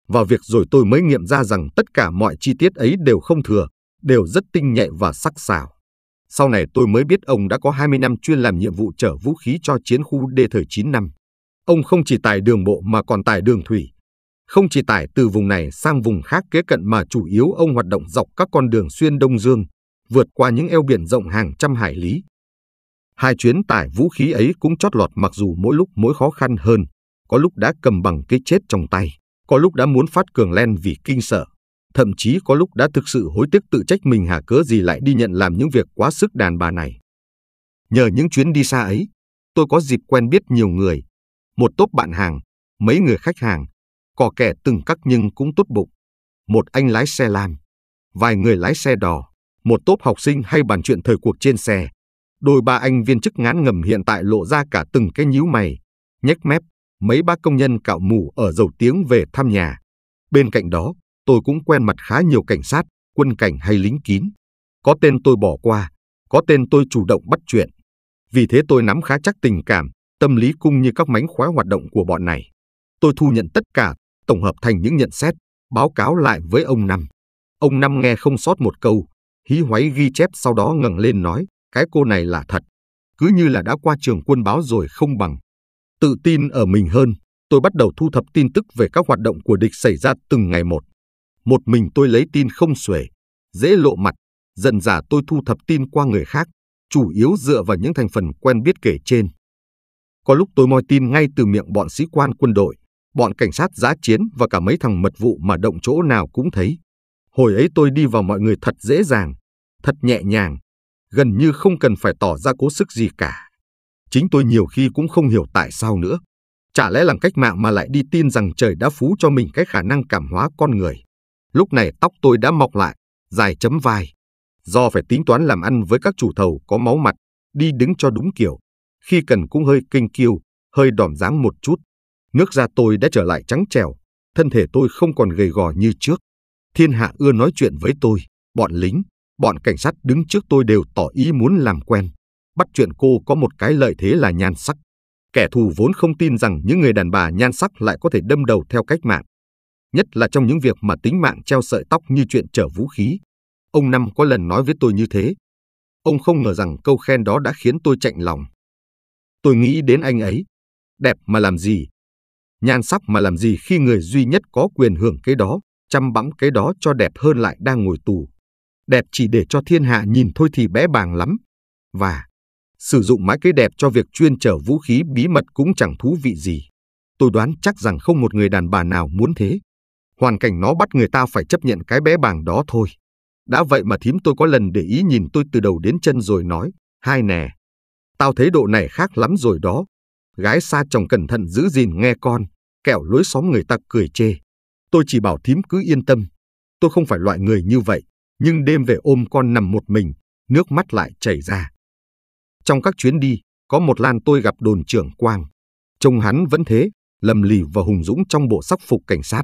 Speaker 1: Vào việc rồi tôi mới nghiệm ra rằng tất cả mọi chi tiết ấy đều không thừa, đều rất tinh nhạy và sắc sảo. Sau này tôi mới biết ông đã có 20 năm chuyên làm nhiệm vụ chở vũ khí cho chiến khu D thời 9 năm. Ông không chỉ tải đường bộ mà còn tải đường thủy. Không chỉ tải từ vùng này sang vùng khác kế cận mà chủ yếu ông hoạt động dọc các con đường xuyên Đông Dương, vượt qua những eo biển rộng hàng trăm hải lý. Hai chuyến tải vũ khí ấy cũng chót lọt mặc dù mỗi lúc mỗi khó khăn hơn, có lúc đã cầm bằng cái chết trong tay, có lúc đã muốn phát cường len vì kinh sợ, thậm chí có lúc đã thực sự hối tiếc tự trách mình hả cớ gì lại đi nhận làm những việc quá sức đàn bà này. Nhờ những chuyến đi xa ấy, tôi có dịp quen biết nhiều người, một tốp bạn hàng, mấy người khách hàng, có kẻ từng cắc nhưng cũng tốt bụng, một anh lái xe lam, vài người lái xe đò, một tốp học sinh hay bàn chuyện thời cuộc trên xe. Đôi ba anh viên chức ngán ngầm hiện tại lộ ra cả từng cái nhíu mày, nhếch mép, mấy ba công nhân cạo mù ở dầu tiếng về thăm nhà. Bên cạnh đó, tôi cũng quen mặt khá nhiều cảnh sát, quân cảnh hay lính kín. Có tên tôi bỏ qua, có tên tôi chủ động bắt chuyện. Vì thế tôi nắm khá chắc tình cảm, tâm lý cũng như các mánh khóe hoạt động của bọn này. Tôi thu nhận tất cả, tổng hợp thành những nhận xét, báo cáo lại với ông Năm. Ông Năm nghe không sót một câu, hí hoáy ghi chép sau đó ngẩng lên nói, cái cô này là thật, cứ như là đã qua trường quân báo rồi không bằng. Tự tin ở mình hơn, tôi bắt đầu thu thập tin tức về các hoạt động của địch xảy ra từng ngày một. Một mình tôi lấy tin không xuể, dễ lộ mặt, dần dà tôi thu thập tin qua người khác, chủ yếu dựa vào những thành phần quen biết kể trên. Có lúc tôi moi tin ngay từ miệng bọn sĩ quan quân đội, bọn cảnh sát giã chiến và cả mấy thằng mật vụ mà động chỗ nào cũng thấy. Hồi ấy tôi đi vào mọi người thật dễ dàng, thật nhẹ nhàng, gần như không cần phải tỏ ra cố sức gì cả. Chính tôi nhiều khi cũng không hiểu tại sao nữa. Chả lẽ làm cách mạng mà lại đi tin rằng trời đã phú cho mình cái khả năng cảm hóa con người. Lúc này tóc tôi đã mọc lại, dài chấm vai. Do phải tính toán làm ăn với các chủ thầu có máu mặt, đi đứng cho đúng kiểu. Khi cần cũng hơi kinh kiêu, hơi đỏm dáng một chút. Nước da tôi đã trở lại trắng trẻo, thân thể tôi không còn gầy gò như trước. Thiên hạ ưa nói chuyện với tôi, bọn lính, bọn cảnh sát đứng trước tôi đều tỏ ý muốn làm quen. Bắt chuyện cô có một cái lợi thế là nhan sắc. Kẻ thù vốn không tin rằng những người đàn bà nhan sắc lại có thể đâm đầu theo cách mạng nhất là trong những việc mà tính mạng treo sợi tóc như chuyện chở vũ khí. Ông Năm có lần nói với tôi như thế. Ông không ngờ rằng câu khen đó đã khiến tôi chạnh lòng. Tôi nghĩ đến anh ấy. Đẹp mà làm gì? Nhan sắc mà làm gì khi người duy nhất có quyền hưởng cái đó, chăm bẵm cái đó cho đẹp hơn lại đang ngồi tù. Đẹp chỉ để cho thiên hạ nhìn thôi thì bé bàng lắm. Và sử dụng mãi cái đẹp cho việc chuyên chở vũ khí bí mật cũng chẳng thú vị gì. Tôi đoán chắc rằng không một người đàn bà nào muốn thế hoàn cảnh nó bắt người ta phải chấp nhận cái bé bàng đó thôi. Đã vậy mà thím tôi có lần để ý nhìn tôi từ đầu đến chân rồi nói, hai nè, tao thấy độ này khác lắm rồi đó. Gái xa chồng cẩn thận giữ gìn nghe con, kẹo lối xóm người ta cười chê. Tôi chỉ bảo thím cứ yên tâm, tôi không phải loại người như vậy, nhưng đêm về ôm con nằm một mình, nước mắt lại chảy ra. Trong các chuyến đi, có một lan tôi gặp đồn trưởng Quang. Trông hắn vẫn thế, lầm lì và hùng dũng trong bộ sắc phục cảnh sát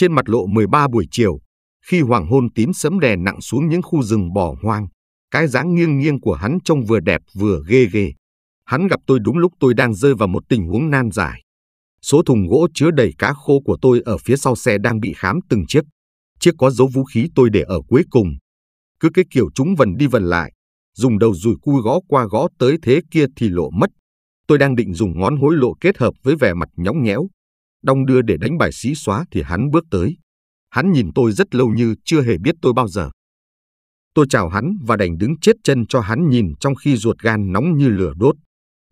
Speaker 1: trên mặt lộ 13 buổi chiều, khi hoàng hôn tím sấm đè nặng xuống những khu rừng bỏ hoang, cái dáng nghiêng nghiêng của hắn trông vừa đẹp vừa ghê ghê. Hắn gặp tôi đúng lúc tôi đang rơi vào một tình huống nan giải. Số thùng gỗ chứa đầy cá khô của tôi ở phía sau xe đang bị khám từng chiếc. Chiếc có dấu vũ khí tôi để ở cuối cùng. Cứ cái kiểu chúng vần đi vần lại, dùng đầu rùi cui gõ qua gõ tới thế kia thì lộ mất. Tôi đang định dùng ngón hối lộ kết hợp với vẻ mặt nhõng nhẽo, đong đưa để đánh bài xí xóa thì hắn bước tới. Hắn nhìn tôi rất lâu như chưa hề biết tôi bao giờ. Tôi chào hắn và đành đứng chết chân cho hắn nhìn trong khi ruột gan nóng như lửa đốt.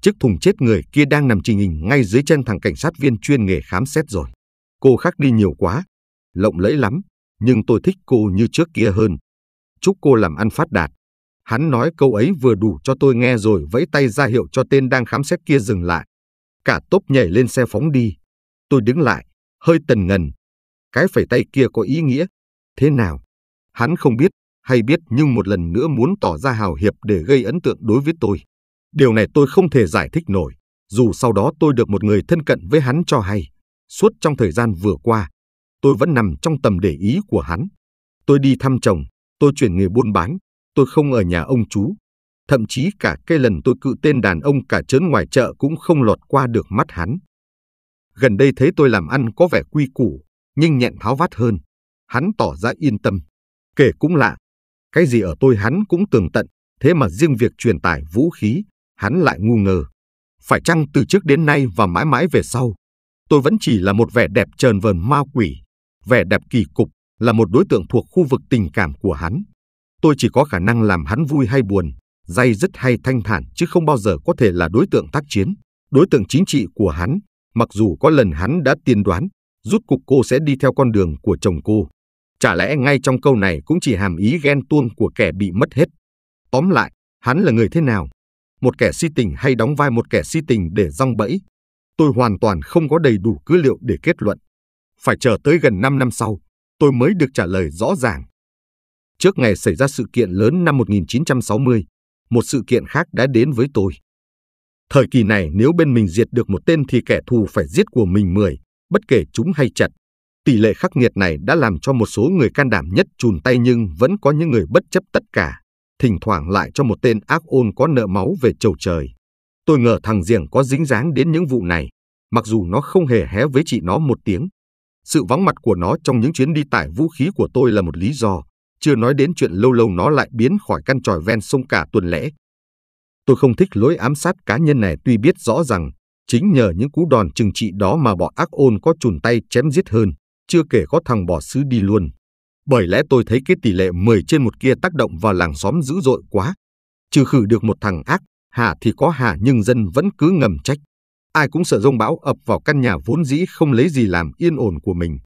Speaker 1: Chiếc thùng chết người kia đang nằm trình hình ngay dưới chân thằng cảnh sát viên chuyên nghề khám xét rồi. Cô khác đi nhiều quá, lộng lẫy lắm, nhưng tôi thích cô như trước kia hơn. Chúc cô làm ăn phát đạt. Hắn nói câu ấy vừa đủ cho tôi nghe rồi vẫy tay ra hiệu cho tên đang khám xét kia dừng lại. Cả tốp nhảy lên xe phóng đi. Tôi đứng lại, hơi tần ngần. Cái phẩy tay kia có ý nghĩa. Thế nào? Hắn không biết hay biết nhưng một lần nữa muốn tỏ ra hào hiệp để gây ấn tượng đối với tôi. Điều này tôi không thể giải thích nổi, dù sau đó tôi được một người thân cận với hắn cho hay. Suốt trong thời gian vừa qua, tôi vẫn nằm trong tầm để ý của hắn. Tôi đi thăm chồng, tôi chuyển nghề buôn bán, tôi không ở nhà ông chú. Thậm chí cả cái lần tôi cự tên đàn ông cả trớn ngoài chợ cũng không lọt qua được mắt hắn. Gần đây thấy tôi làm ăn có vẻ quy củ, nhưng nhẹn tháo vát hơn. Hắn tỏ ra yên tâm. Kể cũng lạ, cái gì ở tôi hắn cũng tường tận, thế mà riêng việc truyền tải vũ khí, hắn lại ngu ngờ. Phải chăng từ trước đến nay và mãi mãi về sau, tôi vẫn chỉ là một vẻ đẹp trờn vờn ma quỷ, vẻ đẹp kỳ cục, là một đối tượng thuộc khu vực tình cảm của hắn. Tôi chỉ có khả năng làm hắn vui hay buồn, dây dứt hay thanh thản chứ không bao giờ có thể là đối tượng tác chiến, đối tượng chính trị của hắn, Mặc dù có lần hắn đã tiên đoán, rút cục cô sẽ đi theo con đường của chồng cô. Chả lẽ ngay trong câu này cũng chỉ hàm ý ghen tuông của kẻ bị mất hết. Tóm lại, hắn là người thế nào? Một kẻ si tình hay đóng vai một kẻ si tình để rong bẫy? Tôi hoàn toàn không có đầy đủ cứ liệu để kết luận. Phải chờ tới gần 5 năm sau, tôi mới được trả lời rõ ràng. Trước ngày xảy ra sự kiện lớn năm 1960, một sự kiện khác đã đến với tôi. Thời kỳ này nếu bên mình diệt được một tên thì kẻ thù phải giết của mình 10, bất kể chúng hay chặt. Tỷ lệ khắc nghiệt này đã làm cho một số người can đảm nhất chùn tay nhưng vẫn có những người bất chấp tất cả, thỉnh thoảng lại cho một tên ác ôn có nợ máu về chầu trời. Tôi ngờ thằng Diệng có dính dáng đến những vụ này, mặc dù nó không hề hé với chị nó một tiếng. Sự vắng mặt của nó trong những chuyến đi tải vũ khí của tôi là một lý do, chưa nói đến chuyện lâu lâu nó lại biến khỏi căn tròi ven sông cả tuần lễ, Tôi không thích lối ám sát cá nhân này tuy biết rõ rằng chính nhờ những cú đòn trừng trị đó mà bọn ác ôn có chùn tay chém giết hơn, chưa kể có thằng bỏ xứ đi luôn. Bởi lẽ tôi thấy cái tỷ lệ 10 trên một kia tác động vào làng xóm dữ dội quá. Trừ khử được một thằng ác, hả thì có hả nhưng dân vẫn cứ ngầm trách. Ai cũng sợ rông bão ập vào căn nhà vốn dĩ không lấy gì làm yên ổn của mình.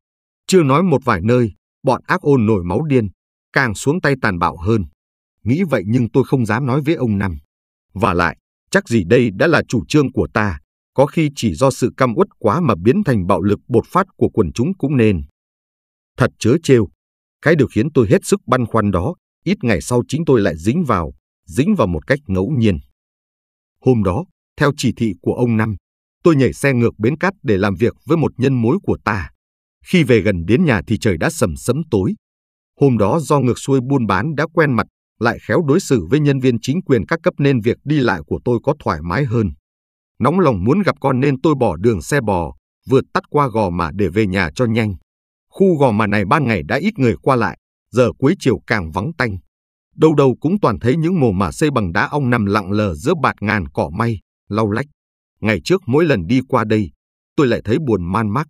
Speaker 1: Chưa nói một vài nơi, bọn ác ôn nổi máu điên, càng xuống tay tàn bạo hơn. Nghĩ vậy nhưng tôi không dám nói với ông Năm. Và lại, chắc gì đây đã là chủ trương của ta, có khi chỉ do sự căm uất quá mà biến thành bạo lực bột phát của quần chúng cũng nên. Thật chớ trêu, cái điều khiến tôi hết sức băn khoăn đó, ít ngày sau chính tôi lại dính vào, dính vào một cách ngẫu nhiên. Hôm đó, theo chỉ thị của ông Năm, tôi nhảy xe ngược bến cát để làm việc với một nhân mối của ta. Khi về gần đến nhà thì trời đã sầm sấm tối. Hôm đó do ngược xuôi buôn bán đã quen mặt lại khéo đối xử với nhân viên chính quyền các cấp nên việc đi lại của tôi có thoải mái hơn. Nóng lòng muốn gặp con nên tôi bỏ đường xe bò, vượt tắt qua gò mà để về nhà cho nhanh. Khu gò mà này ban ngày đã ít người qua lại, giờ cuối chiều càng vắng tanh. Đâu đâu cũng toàn thấy những mồ mả xây bằng đá ong nằm lặng lờ giữa bạt ngàn cỏ may, lau lách. Ngày trước mỗi lần đi qua đây, tôi lại thấy buồn man mác.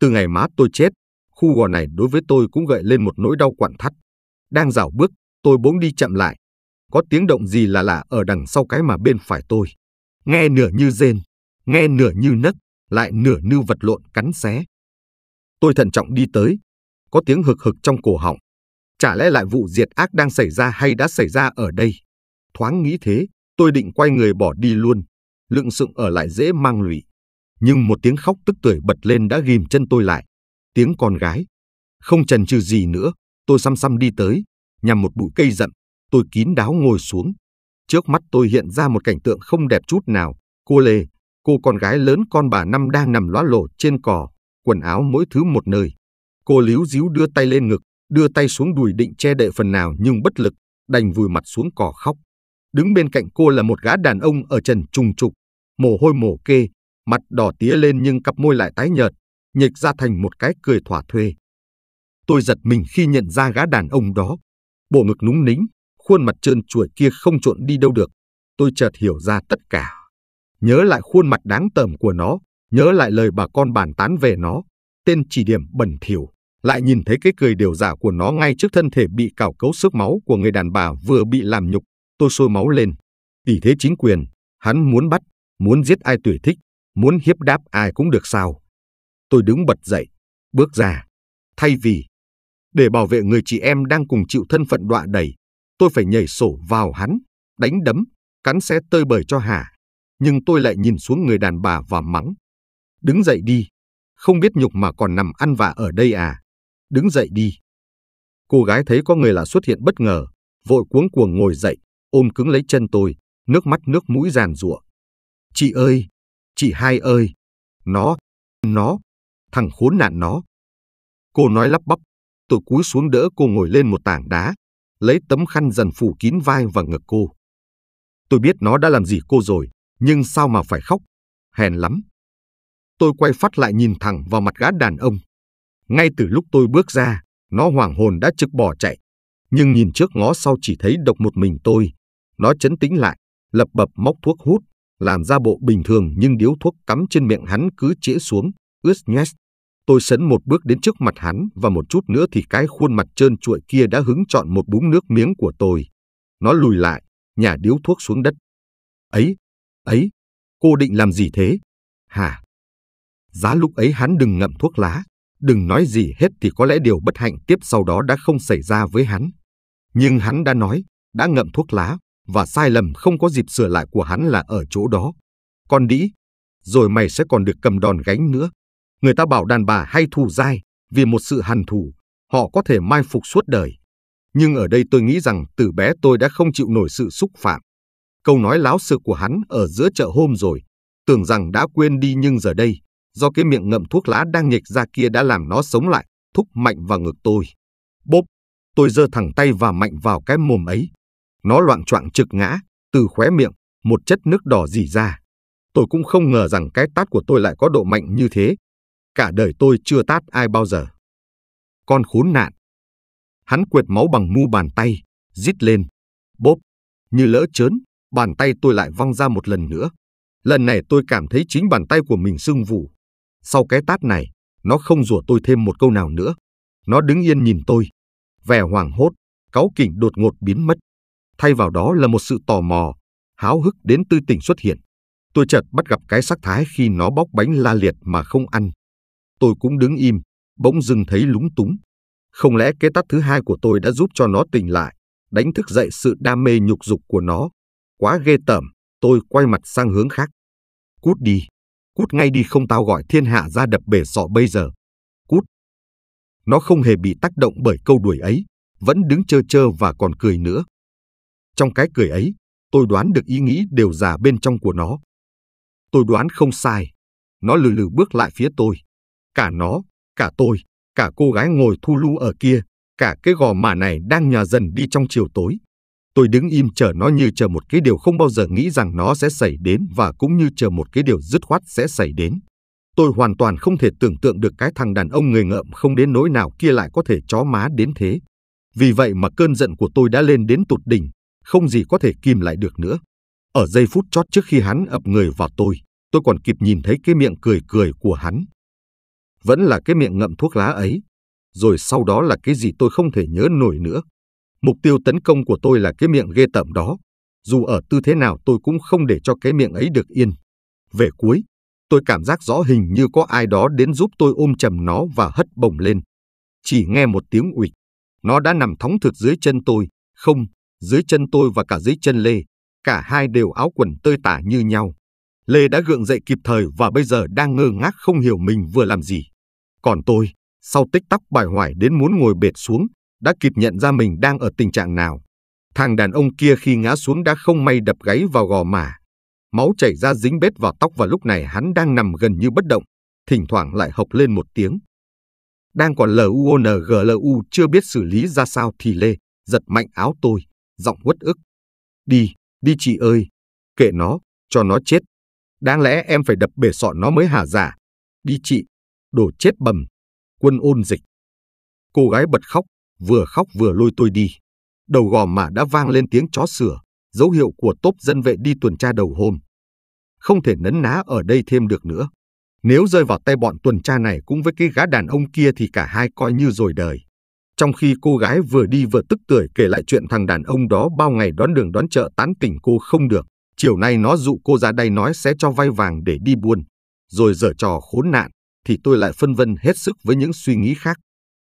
Speaker 1: Từ ngày má tôi chết, khu gò này đối với tôi cũng gợi lên một nỗi đau quặn thắt. Đang dạo bước, Tôi bỗng đi chậm lại. Có tiếng động gì lạ lạ ở đằng sau cái mà bên phải tôi. Nghe nửa như rên, nghe nửa như nấc, lại nửa như vật lộn cắn xé. Tôi thận trọng đi tới. Có tiếng hực hực trong cổ họng. Chả lẽ lại vụ diệt ác đang xảy ra hay đã xảy ra ở đây? Thoáng nghĩ thế, tôi định quay người bỏ đi luôn. Lượng sượng ở lại dễ mang lụy. Nhưng một tiếng khóc tức tuổi bật lên đã ghim chân tôi lại. Tiếng con gái. Không trần trừ gì nữa, tôi xăm xăm đi tới, nhằm một bụi cây giận, tôi kín đáo ngồi xuống. Trước mắt tôi hiện ra một cảnh tượng không đẹp chút nào. Cô Lê, cô con gái lớn con bà Năm đang nằm lõa lổ trên cỏ, quần áo mỗi thứ một nơi. Cô líu díu đưa tay lên ngực, đưa tay xuống đùi định che đậy phần nào nhưng bất lực, đành vùi mặt xuống cỏ khóc. Đứng bên cạnh cô là một gã đàn ông ở trần trùng trục, mồ hôi mồ kê, mặt đỏ tía lên nhưng cặp môi lại tái nhợt, nhịch ra thành một cái cười thỏa thuê. Tôi giật mình khi nhận ra gã đàn ông đó, bộ ngực núng nính, khuôn mặt trơn chuỗi kia không trộn đi đâu được. Tôi chợt hiểu ra tất cả. Nhớ lại khuôn mặt đáng tởm của nó, nhớ lại lời bà con bàn tán về nó, tên chỉ điểm bẩn thỉu, lại nhìn thấy cái cười đều giả của nó ngay trước thân thể bị cào cấu sức máu của người đàn bà vừa bị làm nhục, tôi sôi máu lên. tỷ thế chính quyền, hắn muốn bắt, muốn giết ai tùy thích, muốn hiếp đáp ai cũng được sao. Tôi đứng bật dậy, bước ra. Thay vì để bảo vệ người chị em đang cùng chịu thân phận đọa đẩy, tôi phải nhảy sổ vào hắn, đánh đấm, cắn xé tơi bời cho hả. Nhưng tôi lại nhìn xuống người đàn bà và mắng. Đứng dậy đi, không biết nhục mà còn nằm ăn vạ ở đây à. Đứng dậy đi. Cô gái thấy có người lạ xuất hiện bất ngờ, vội cuống cuồng ngồi dậy, ôm cứng lấy chân tôi, nước mắt nước mũi giàn rụa. Chị ơi, chị hai ơi, nó, nó, thằng khốn nạn nó. Cô nói lắp bắp, Tôi cúi xuống đỡ cô ngồi lên một tảng đá, lấy tấm khăn dần phủ kín vai và ngực cô. Tôi biết nó đã làm gì cô rồi, nhưng sao mà phải khóc? Hèn lắm. Tôi quay phát lại nhìn thẳng vào mặt gã đàn ông. Ngay từ lúc tôi bước ra, nó hoảng hồn đã trực bỏ chạy. Nhưng nhìn trước ngó sau chỉ thấy độc một mình tôi. Nó chấn tĩnh lại, lập bập móc thuốc hút, làm ra bộ bình thường nhưng điếu thuốc cắm trên miệng hắn cứ chĩa xuống, ướt nhét Tôi sấn một bước đến trước mặt hắn và một chút nữa thì cái khuôn mặt trơn trụi kia đã hứng chọn một búng nước miếng của tôi. Nó lùi lại, nhả điếu thuốc xuống đất. Ấy, ấy, cô định làm gì thế? Hả? Giá lúc ấy hắn đừng ngậm thuốc lá, đừng nói gì hết thì có lẽ điều bất hạnh tiếp sau đó đã không xảy ra với hắn. Nhưng hắn đã nói, đã ngậm thuốc lá, và sai lầm không có dịp sửa lại của hắn là ở chỗ đó. Con đĩ, rồi mày sẽ còn được cầm đòn gánh nữa. Người ta bảo đàn bà hay thù dai, vì một sự hằn thù, họ có thể mai phục suốt đời. Nhưng ở đây tôi nghĩ rằng từ bé tôi đã không chịu nổi sự xúc phạm. Câu nói láo sự của hắn ở giữa chợ hôm rồi, tưởng rằng đã quên đi nhưng giờ đây, do cái miệng ngậm thuốc lá đang nhịch ra kia đã làm nó sống lại, thúc mạnh vào ngực tôi. Bốp, tôi giơ thẳng tay và mạnh vào cái mồm ấy. Nó loạn choạng trực ngã, từ khóe miệng, một chất nước đỏ dì ra. Tôi cũng không ngờ rằng cái tát của tôi lại có độ mạnh như thế, cả đời tôi chưa tát ai bao giờ. Con khốn nạn. Hắn quệt máu bằng mu bàn tay, rít lên, bốp, như lỡ chớn, bàn tay tôi lại văng ra một lần nữa. Lần này tôi cảm thấy chính bàn tay của mình sưng vụ. Sau cái tát này, nó không rủa tôi thêm một câu nào nữa. Nó đứng yên nhìn tôi, vẻ hoảng hốt, cáu kỉnh đột ngột biến mất. Thay vào đó là một sự tò mò, háo hức đến tư tỉnh xuất hiện. Tôi chợt bắt gặp cái sắc thái khi nó bóc bánh la liệt mà không ăn, Tôi cũng đứng im, bỗng dưng thấy lúng túng. Không lẽ kế tắt thứ hai của tôi đã giúp cho nó tỉnh lại, đánh thức dậy sự đam mê nhục dục của nó. Quá ghê tởm, tôi quay mặt sang hướng khác. Cút đi, cút ngay đi không tao gọi thiên hạ ra đập bể sọ bây giờ. Cút. Nó không hề bị tác động bởi câu đuổi ấy, vẫn đứng chơ chơ và còn cười nữa. Trong cái cười ấy, tôi đoán được ý nghĩ đều già bên trong của nó. Tôi đoán không sai. Nó lừ lừ bước lại phía tôi, cả nó, cả tôi, cả cô gái ngồi thu lu ở kia, cả cái gò mả này đang nhòa dần đi trong chiều tối. Tôi đứng im chờ nó như chờ một cái điều không bao giờ nghĩ rằng nó sẽ xảy đến và cũng như chờ một cái điều dứt khoát sẽ xảy đến. Tôi hoàn toàn không thể tưởng tượng được cái thằng đàn ông người ngợm không đến nỗi nào kia lại có thể chó má đến thế. Vì vậy mà cơn giận của tôi đã lên đến tột đỉnh, không gì có thể kìm lại được nữa. Ở giây phút chót trước khi hắn ập người vào tôi, tôi còn kịp nhìn thấy cái miệng cười cười của hắn, vẫn là cái miệng ngậm thuốc lá ấy, rồi sau đó là cái gì tôi không thể nhớ nổi nữa. Mục tiêu tấn công của tôi là cái miệng ghê tởm đó, dù ở tư thế nào tôi cũng không để cho cái miệng ấy được yên. Về cuối, tôi cảm giác rõ hình như có ai đó đến giúp tôi ôm chầm nó và hất bồng lên. Chỉ nghe một tiếng ụt, nó đã nằm thóng thực dưới chân tôi, không, dưới chân tôi và cả dưới chân Lê, cả hai đều áo quần tơi tả như nhau. Lê đã gượng dậy kịp thời và bây giờ đang ngơ ngác không hiểu mình vừa làm gì. Còn tôi, sau tích tắc bài hoài đến muốn ngồi bệt xuống, đã kịp nhận ra mình đang ở tình trạng nào. Thằng đàn ông kia khi ngã xuống đã không may đập gáy vào gò mà. Máu chảy ra dính bết vào tóc và lúc này hắn đang nằm gần như bất động, thỉnh thoảng lại hộc lên một tiếng. Đang còn l l u o n g u chưa biết xử lý ra sao thì Lê giật mạnh áo tôi, giọng uất ức. Đi, đi chị ơi, kệ nó, cho nó chết. Đáng lẽ em phải đập bể sọ nó mới hả giả. Đi chị, đổ chết bầm, quân ôn dịch. Cô gái bật khóc, vừa khóc vừa lôi tôi đi. Đầu gò mả đã vang lên tiếng chó sửa, dấu hiệu của tốp dân vệ đi tuần tra đầu hôm. Không thể nấn ná ở đây thêm được nữa. Nếu rơi vào tay bọn tuần tra này cũng với cái gã đàn ông kia thì cả hai coi như rồi đời. Trong khi cô gái vừa đi vừa tức tưởi kể lại chuyện thằng đàn ông đó bao ngày đón đường đón chợ tán tỉnh cô không được, Chiều nay nó dụ cô ra đây nói sẽ cho vay vàng để đi buôn, rồi dở trò khốn nạn, thì tôi lại phân vân hết sức với những suy nghĩ khác.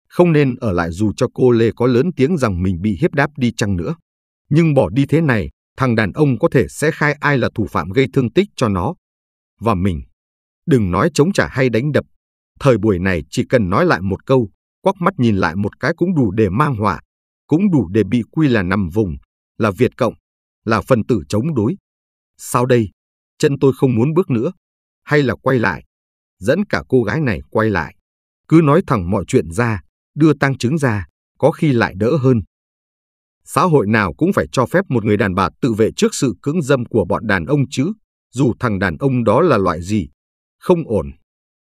Speaker 1: Không nên ở lại dù cho cô Lê có lớn tiếng rằng mình bị hiếp đáp đi chăng nữa. Nhưng bỏ đi thế này, thằng đàn ông có thể sẽ khai ai là thủ phạm gây thương tích cho nó. Và mình, đừng nói chống trả hay đánh đập. Thời buổi này chỉ cần nói lại một câu, quắc mắt nhìn lại một cái cũng đủ để mang hỏa, cũng đủ để bị quy là nằm vùng, là Việt Cộng, là phần tử chống đối. Sao đây? Chân tôi không muốn bước nữa. Hay là quay lại? Dẫn cả cô gái này quay lại. Cứ nói thẳng mọi chuyện ra, đưa tăng chứng ra, có khi lại đỡ hơn. Xã hội nào cũng phải cho phép một người đàn bà tự vệ trước sự cưỡng dâm của bọn đàn ông chứ, dù thằng đàn ông đó là loại gì. Không ổn.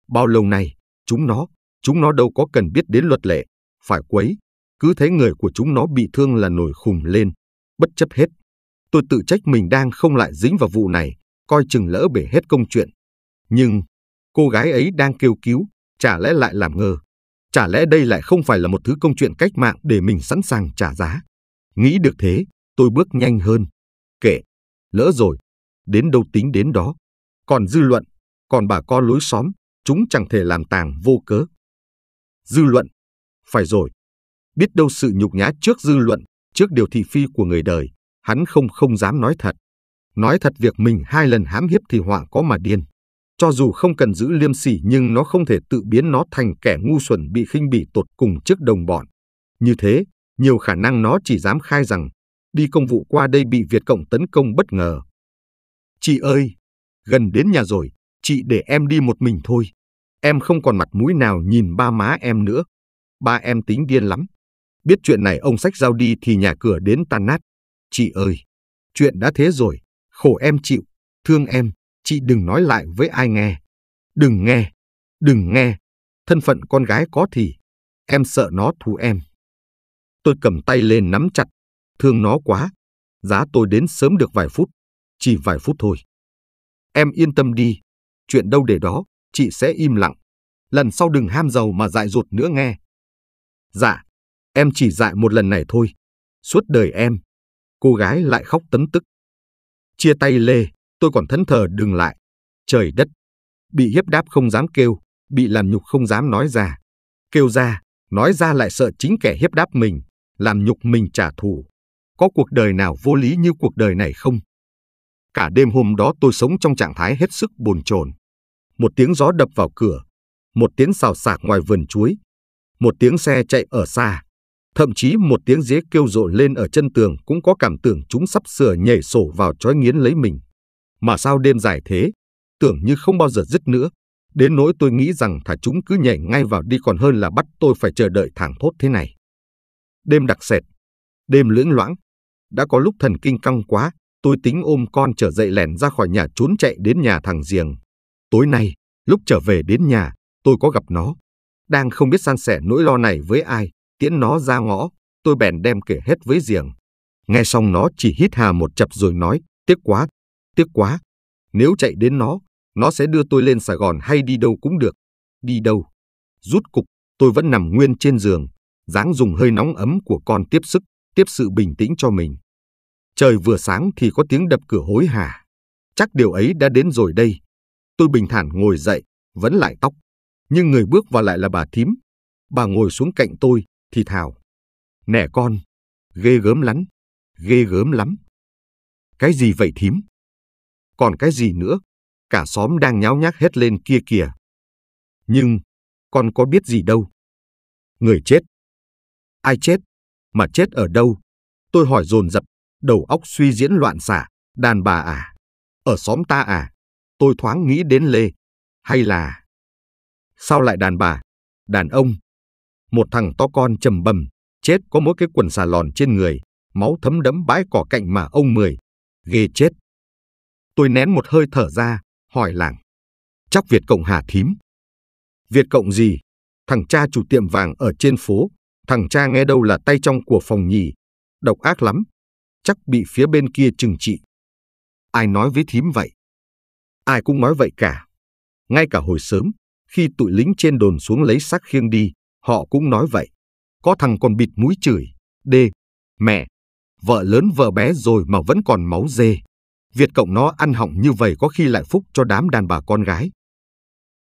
Speaker 1: Bao lâu nay, chúng nó, chúng nó đâu có cần biết đến luật lệ, phải quấy. Cứ thấy người của chúng nó bị thương là nổi khùng lên, bất chấp hết. Tôi tự trách mình đang không lại dính vào vụ này, coi chừng lỡ bể hết công chuyện. Nhưng, cô gái ấy đang kêu cứu, chả lẽ lại làm ngơ. Chả lẽ đây lại không phải là một thứ công chuyện cách mạng để mình sẵn sàng trả giá. Nghĩ được thế, tôi bước nhanh hơn. Kệ, lỡ rồi, đến đâu tính đến đó. Còn dư luận, còn bà con lối xóm, chúng chẳng thể làm tàng vô cớ. Dư luận, phải rồi, biết đâu sự nhục nhã trước dư luận, trước điều thị phi của người đời, hắn không không dám nói thật. Nói thật việc mình hai lần hãm hiếp thì họa có mà điên. Cho dù không cần giữ liêm sỉ nhưng nó không thể tự biến nó thành kẻ ngu xuẩn bị khinh bỉ tột cùng trước đồng bọn. Như thế, nhiều khả năng nó chỉ dám khai rằng đi công vụ qua đây bị Việt Cộng tấn công bất ngờ. Chị ơi, gần đến nhà rồi, chị để em đi một mình thôi. Em không còn mặt mũi nào nhìn ba má em nữa. Ba em tính điên lắm. Biết chuyện này ông sách giao đi thì nhà cửa đến tan nát. Chị ơi, chuyện đã thế rồi, khổ em chịu, thương em, chị đừng nói lại với ai nghe. Đừng nghe, đừng nghe, thân phận con gái có thì, em sợ nó thù em. Tôi cầm tay lên nắm chặt, thương nó quá, giá tôi đến sớm được vài phút, chỉ vài phút thôi. Em yên tâm đi, chuyện đâu để đó, chị sẽ im lặng. Lần sau đừng ham giàu mà dại dột nữa nghe. Dạ, em chỉ dại một lần này thôi. Suốt đời em, cô gái lại khóc tấm tức. Chia tay Lê, tôi còn thẫn thờ đừng lại. Trời đất, bị hiếp đáp không dám kêu, bị làm nhục không dám nói ra. Kêu ra, nói ra lại sợ chính kẻ hiếp đáp mình, làm nhục mình trả thù. Có cuộc đời nào vô lý như cuộc đời này không? Cả đêm hôm đó tôi sống trong trạng thái hết sức bồn chồn. Một tiếng gió đập vào cửa, một tiếng xào xạc ngoài vườn chuối, một tiếng xe chạy ở xa, Thậm chí một tiếng dế kêu rộ lên ở chân tường cũng có cảm tưởng chúng sắp sửa nhảy sổ vào trói nghiến lấy mình. Mà sao đêm dài thế? Tưởng như không bao giờ dứt nữa. Đến nỗi tôi nghĩ rằng thả chúng cứ nhảy ngay vào đi còn hơn là bắt tôi phải chờ đợi thảng thốt thế này. Đêm đặc sệt, đêm lưỡng loãng. Đã có lúc thần kinh căng quá, tôi tính ôm con trở dậy lẻn ra khỏi nhà trốn chạy đến nhà thằng Giềng. Tối nay, lúc trở về đến nhà, tôi có gặp nó. Đang không biết san sẻ nỗi lo này với ai, tiễn nó ra ngõ, tôi bèn đem kể hết với giềng. Nghe xong nó chỉ hít hà một chập rồi nói, tiếc quá, tiếc quá. Nếu chạy đến nó, nó sẽ đưa tôi lên Sài Gòn hay đi đâu cũng được. Đi đâu? Rút cục, tôi vẫn nằm nguyên trên giường, dáng dùng hơi nóng ấm của con tiếp sức, tiếp sự bình tĩnh cho mình. Trời vừa sáng thì có tiếng đập cửa hối hả. Chắc điều ấy đã đến rồi đây. Tôi bình thản ngồi dậy, vẫn lại tóc. Nhưng người bước vào lại là bà thím. Bà ngồi xuống cạnh tôi, thì thào. Nè con, ghê gớm lắm, ghê gớm lắm. Cái gì vậy thím? Còn cái gì nữa? Cả xóm đang nháo nhác hết lên kia kìa. Nhưng, con có biết gì đâu. Người chết. Ai chết? Mà chết ở đâu? Tôi hỏi dồn dập, đầu óc suy diễn loạn xả, đàn bà à? Ở xóm ta à? Tôi thoáng nghĩ đến Lê. Hay là... Sao lại đàn bà? Đàn ông? một thằng to con trầm bầm, chết có mỗi cái quần xà lòn trên người, máu thấm đẫm bãi cỏ cạnh mà ông mười. Ghê chết. Tôi nén một hơi thở ra, hỏi làng. Chắc Việt Cộng Hà Thím. Việt Cộng gì? Thằng cha chủ tiệm vàng ở trên phố. Thằng cha nghe đâu là tay trong của phòng nhì. Độc ác lắm. Chắc bị phía bên kia trừng trị. Ai nói với thím vậy? Ai cũng nói vậy cả. Ngay cả hồi sớm, khi tụi lính trên đồn xuống lấy xác khiêng đi, họ cũng nói vậy. Có thằng còn bịt mũi chửi, đê, mẹ, vợ lớn vợ bé rồi mà vẫn còn máu dê. Việt Cộng nó ăn hỏng như vậy có khi lại phúc cho đám đàn bà con gái.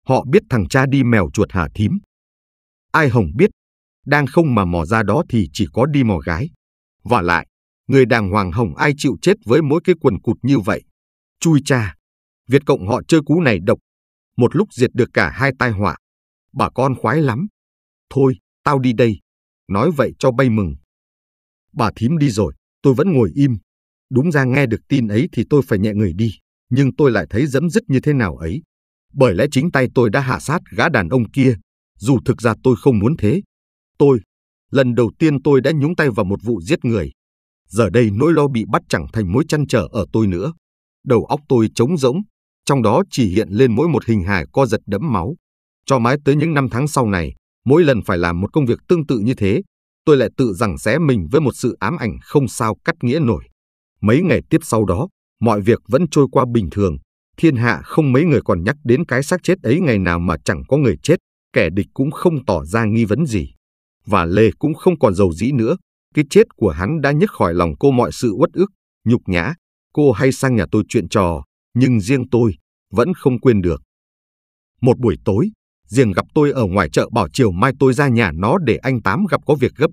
Speaker 1: Họ biết thằng cha đi mèo chuột hà thím. Ai hồng biết, đang không mà mò ra đó thì chỉ có đi mò gái. Và lại, người đàng hoàng hồng ai chịu chết với mỗi cái quần cụt như vậy. Chui cha, Việt Cộng họ chơi cú này độc. Một lúc diệt được cả hai tai họa. Bà con khoái lắm. Thôi, tao đi đây. Nói vậy cho bay mừng. Bà thím đi rồi, tôi vẫn ngồi im. Đúng ra nghe được tin ấy thì tôi phải nhẹ người đi, nhưng tôi lại thấy dẫm dứt như thế nào ấy. Bởi lẽ chính tay tôi đã hạ sát gã đàn ông kia, dù thực ra tôi không muốn thế. Tôi, lần đầu tiên tôi đã nhúng tay vào một vụ giết người. Giờ đây nỗi lo bị bắt chẳng thành mối chăn trở ở tôi nữa. Đầu óc tôi trống rỗng, trong đó chỉ hiện lên mỗi một hình hài co giật đẫm máu. Cho mãi tới những năm tháng sau này, Mỗi lần phải làm một công việc tương tự như thế, tôi lại tự rằng xé mình với một sự ám ảnh không sao cắt nghĩa nổi. Mấy ngày tiếp sau đó, mọi việc vẫn trôi qua bình thường. Thiên hạ không mấy người còn nhắc đến cái xác chết ấy ngày nào mà chẳng có người chết, kẻ địch cũng không tỏ ra nghi vấn gì. Và Lê cũng không còn giàu dĩ nữa, cái chết của hắn đã nhấc khỏi lòng cô mọi sự uất ức, nhục nhã. Cô hay sang nhà tôi chuyện trò, nhưng riêng tôi vẫn không quên được. Một buổi tối, Riêng gặp tôi ở ngoài chợ bảo chiều mai tôi ra nhà nó để anh Tám gặp có việc gấp.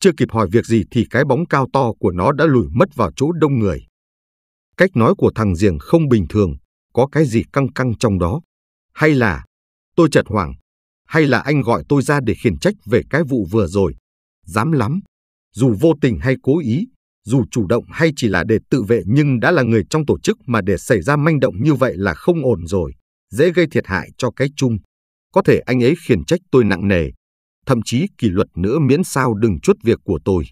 Speaker 1: Chưa kịp hỏi việc gì thì cái bóng cao to của nó đã lùi mất vào chỗ đông người. Cách nói của thằng Diềng không bình thường, có cái gì căng căng trong đó. Hay là tôi chợt hoảng, hay là anh gọi tôi ra để khiển trách về cái vụ vừa rồi. Dám lắm, dù vô tình hay cố ý, dù chủ động hay chỉ là để tự vệ nhưng đã là người trong tổ chức mà để xảy ra manh động như vậy là không ổn rồi, dễ gây thiệt hại cho cái chung. Có thể anh ấy khiển trách tôi nặng nề, thậm chí kỷ luật nữa miễn sao đừng chút việc của tôi.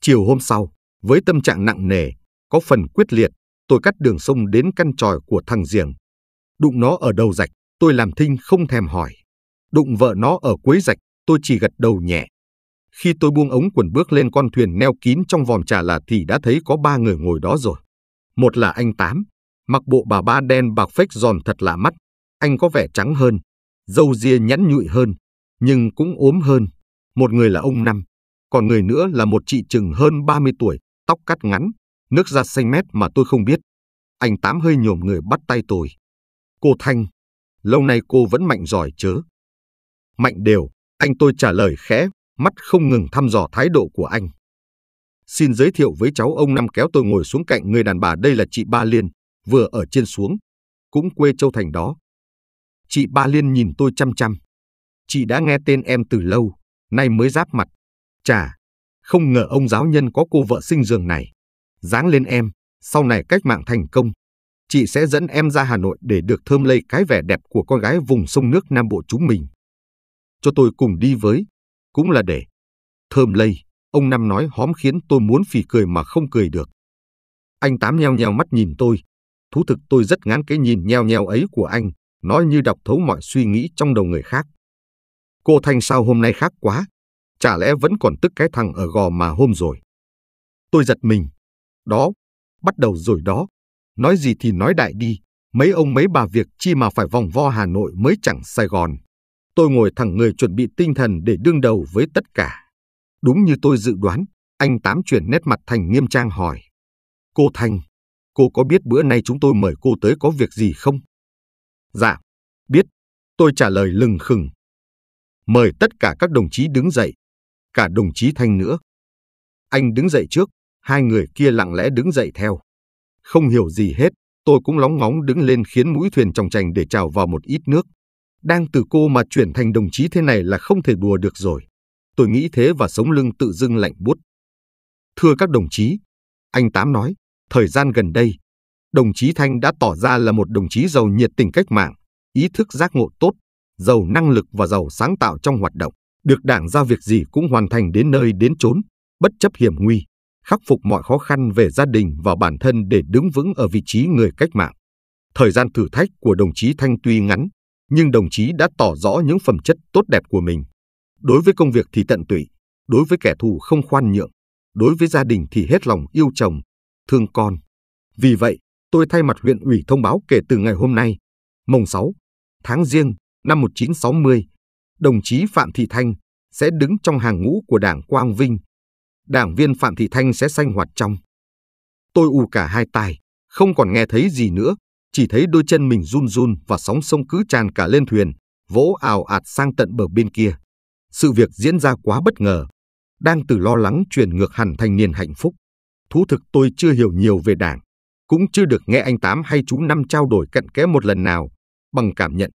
Speaker 1: Chiều hôm sau, với tâm trạng nặng nề, có phần quyết liệt, tôi cắt đường sông đến căn tròi của thằng Diềng. Đụng nó ở đầu rạch, tôi làm thinh không thèm hỏi. Đụng vợ nó ở cuối rạch, tôi chỉ gật đầu nhẹ. Khi tôi buông ống quần bước lên con thuyền neo kín trong vòm trà là thì đã thấy có ba người ngồi đó rồi. Một là anh Tám, mặc bộ bà ba đen bạc phách giòn thật lạ mắt. Anh có vẻ trắng hơn, dâu ria nhẵn nhụi hơn, nhưng cũng ốm hơn. Một người là ông Năm, còn người nữa là một chị chừng hơn 30 tuổi, tóc cắt ngắn, nước da xanh mét mà tôi không biết. Anh Tám hơi nhổm người bắt tay tôi. Cô Thanh, lâu nay cô vẫn mạnh giỏi chớ. Mạnh đều, anh tôi trả lời khẽ, mắt không ngừng thăm dò thái độ của anh. Xin giới thiệu với cháu ông Năm kéo tôi ngồi xuống cạnh người đàn bà đây là chị Ba Liên, vừa ở trên xuống, cũng quê Châu Thành đó, Chị Ba Liên nhìn tôi chăm chăm. Chị đã nghe tên em từ lâu, nay mới giáp mặt. chả không ngờ ông giáo nhân có cô vợ sinh giường này. Dáng lên em, sau này cách mạng thành công. Chị sẽ dẫn em ra Hà Nội để được thơm lây cái vẻ đẹp của con gái vùng sông nước Nam Bộ chúng mình. Cho tôi cùng đi với, cũng là để thơm lây. Ông Năm nói hóm khiến tôi muốn phì cười mà không cười được. Anh Tám nheo nheo mắt nhìn tôi. Thú thực tôi rất ngán cái nhìn nheo nheo ấy của anh, nó như đọc thấu mọi suy nghĩ trong đầu người khác. Cô Thanh sao hôm nay khác quá, chả lẽ vẫn còn tức cái thằng ở gò mà hôm rồi. Tôi giật mình, đó, bắt đầu rồi đó, nói gì thì nói đại đi, mấy ông mấy bà việc chi mà phải vòng vo Hà Nội mới chẳng Sài Gòn. Tôi ngồi thẳng người chuẩn bị tinh thần để đương đầu với tất cả. Đúng như tôi dự đoán, anh Tám chuyển nét mặt thành nghiêm trang hỏi. Cô Thanh, cô có biết bữa nay chúng tôi mời cô tới có việc gì không? Dạ, biết, tôi trả lời lừng khừng. Mời tất cả các đồng chí đứng dậy, cả đồng chí Thanh nữa. Anh đứng dậy trước, hai người kia lặng lẽ đứng dậy theo. Không hiểu gì hết, tôi cũng lóng ngóng đứng lên khiến mũi thuyền trong chành để trào vào một ít nước. Đang từ cô mà chuyển thành đồng chí thế này là không thể đùa được rồi. Tôi nghĩ thế và sống lưng tự dưng lạnh buốt. Thưa các đồng chí, anh Tám nói, thời gian gần đây, đồng chí Thanh đã tỏ ra là một đồng chí giàu nhiệt tình cách mạng, ý thức giác ngộ tốt, giàu năng lực và giàu sáng tạo trong hoạt động, được đảng giao việc gì cũng hoàn thành đến nơi đến chốn, bất chấp hiểm nguy, khắc phục mọi khó khăn về gia đình và bản thân để đứng vững ở vị trí người cách mạng. Thời gian thử thách của đồng chí Thanh tuy ngắn, nhưng đồng chí đã tỏ rõ những phẩm chất tốt đẹp của mình. Đối với công việc thì tận tụy, đối với kẻ thù không khoan nhượng, đối với gia đình thì hết lòng yêu chồng, thương con. Vì vậy, tôi thay mặt huyện ủy thông báo kể từ ngày hôm nay, mùng 6, tháng riêng năm 1960, đồng chí Phạm Thị Thanh sẽ đứng trong hàng ngũ của Đảng Quang Vinh. Đảng viên Phạm Thị Thanh sẽ sanh hoạt trong. Tôi u cả hai tai, không còn nghe thấy gì nữa, chỉ thấy đôi chân mình run run và sóng sông cứ tràn cả lên thuyền, vỗ ào ạt sang tận bờ bên kia. Sự việc diễn ra quá bất ngờ, đang từ lo lắng chuyển ngược hẳn thành niềm hạnh phúc. Thú thực tôi chưa hiểu nhiều về đảng, cũng chưa được nghe anh Tám hay chú Năm trao đổi cận kẽ một lần nào, bằng cảm nhận.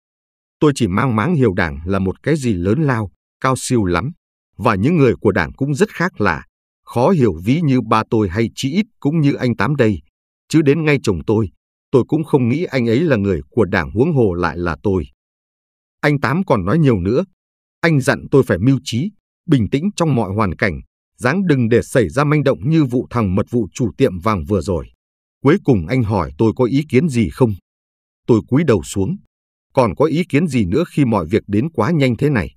Speaker 1: Tôi chỉ mang máng hiểu đảng là một cái gì lớn lao, cao siêu lắm, và những người của đảng cũng rất khác lạ, khó hiểu ví như ba tôi hay chí ít cũng như anh Tám đây, chứ đến ngay chồng tôi, tôi cũng không nghĩ anh ấy là người của đảng huống hồ lại là tôi. Anh Tám còn nói nhiều nữa, anh dặn tôi phải mưu trí, bình tĩnh trong mọi hoàn cảnh, dáng đừng để xảy ra manh động như vụ thằng mật vụ chủ tiệm vàng vừa rồi. Cuối cùng anh hỏi tôi có ý kiến gì không? Tôi cúi đầu xuống. Còn có ý kiến gì nữa khi mọi việc đến quá nhanh thế này?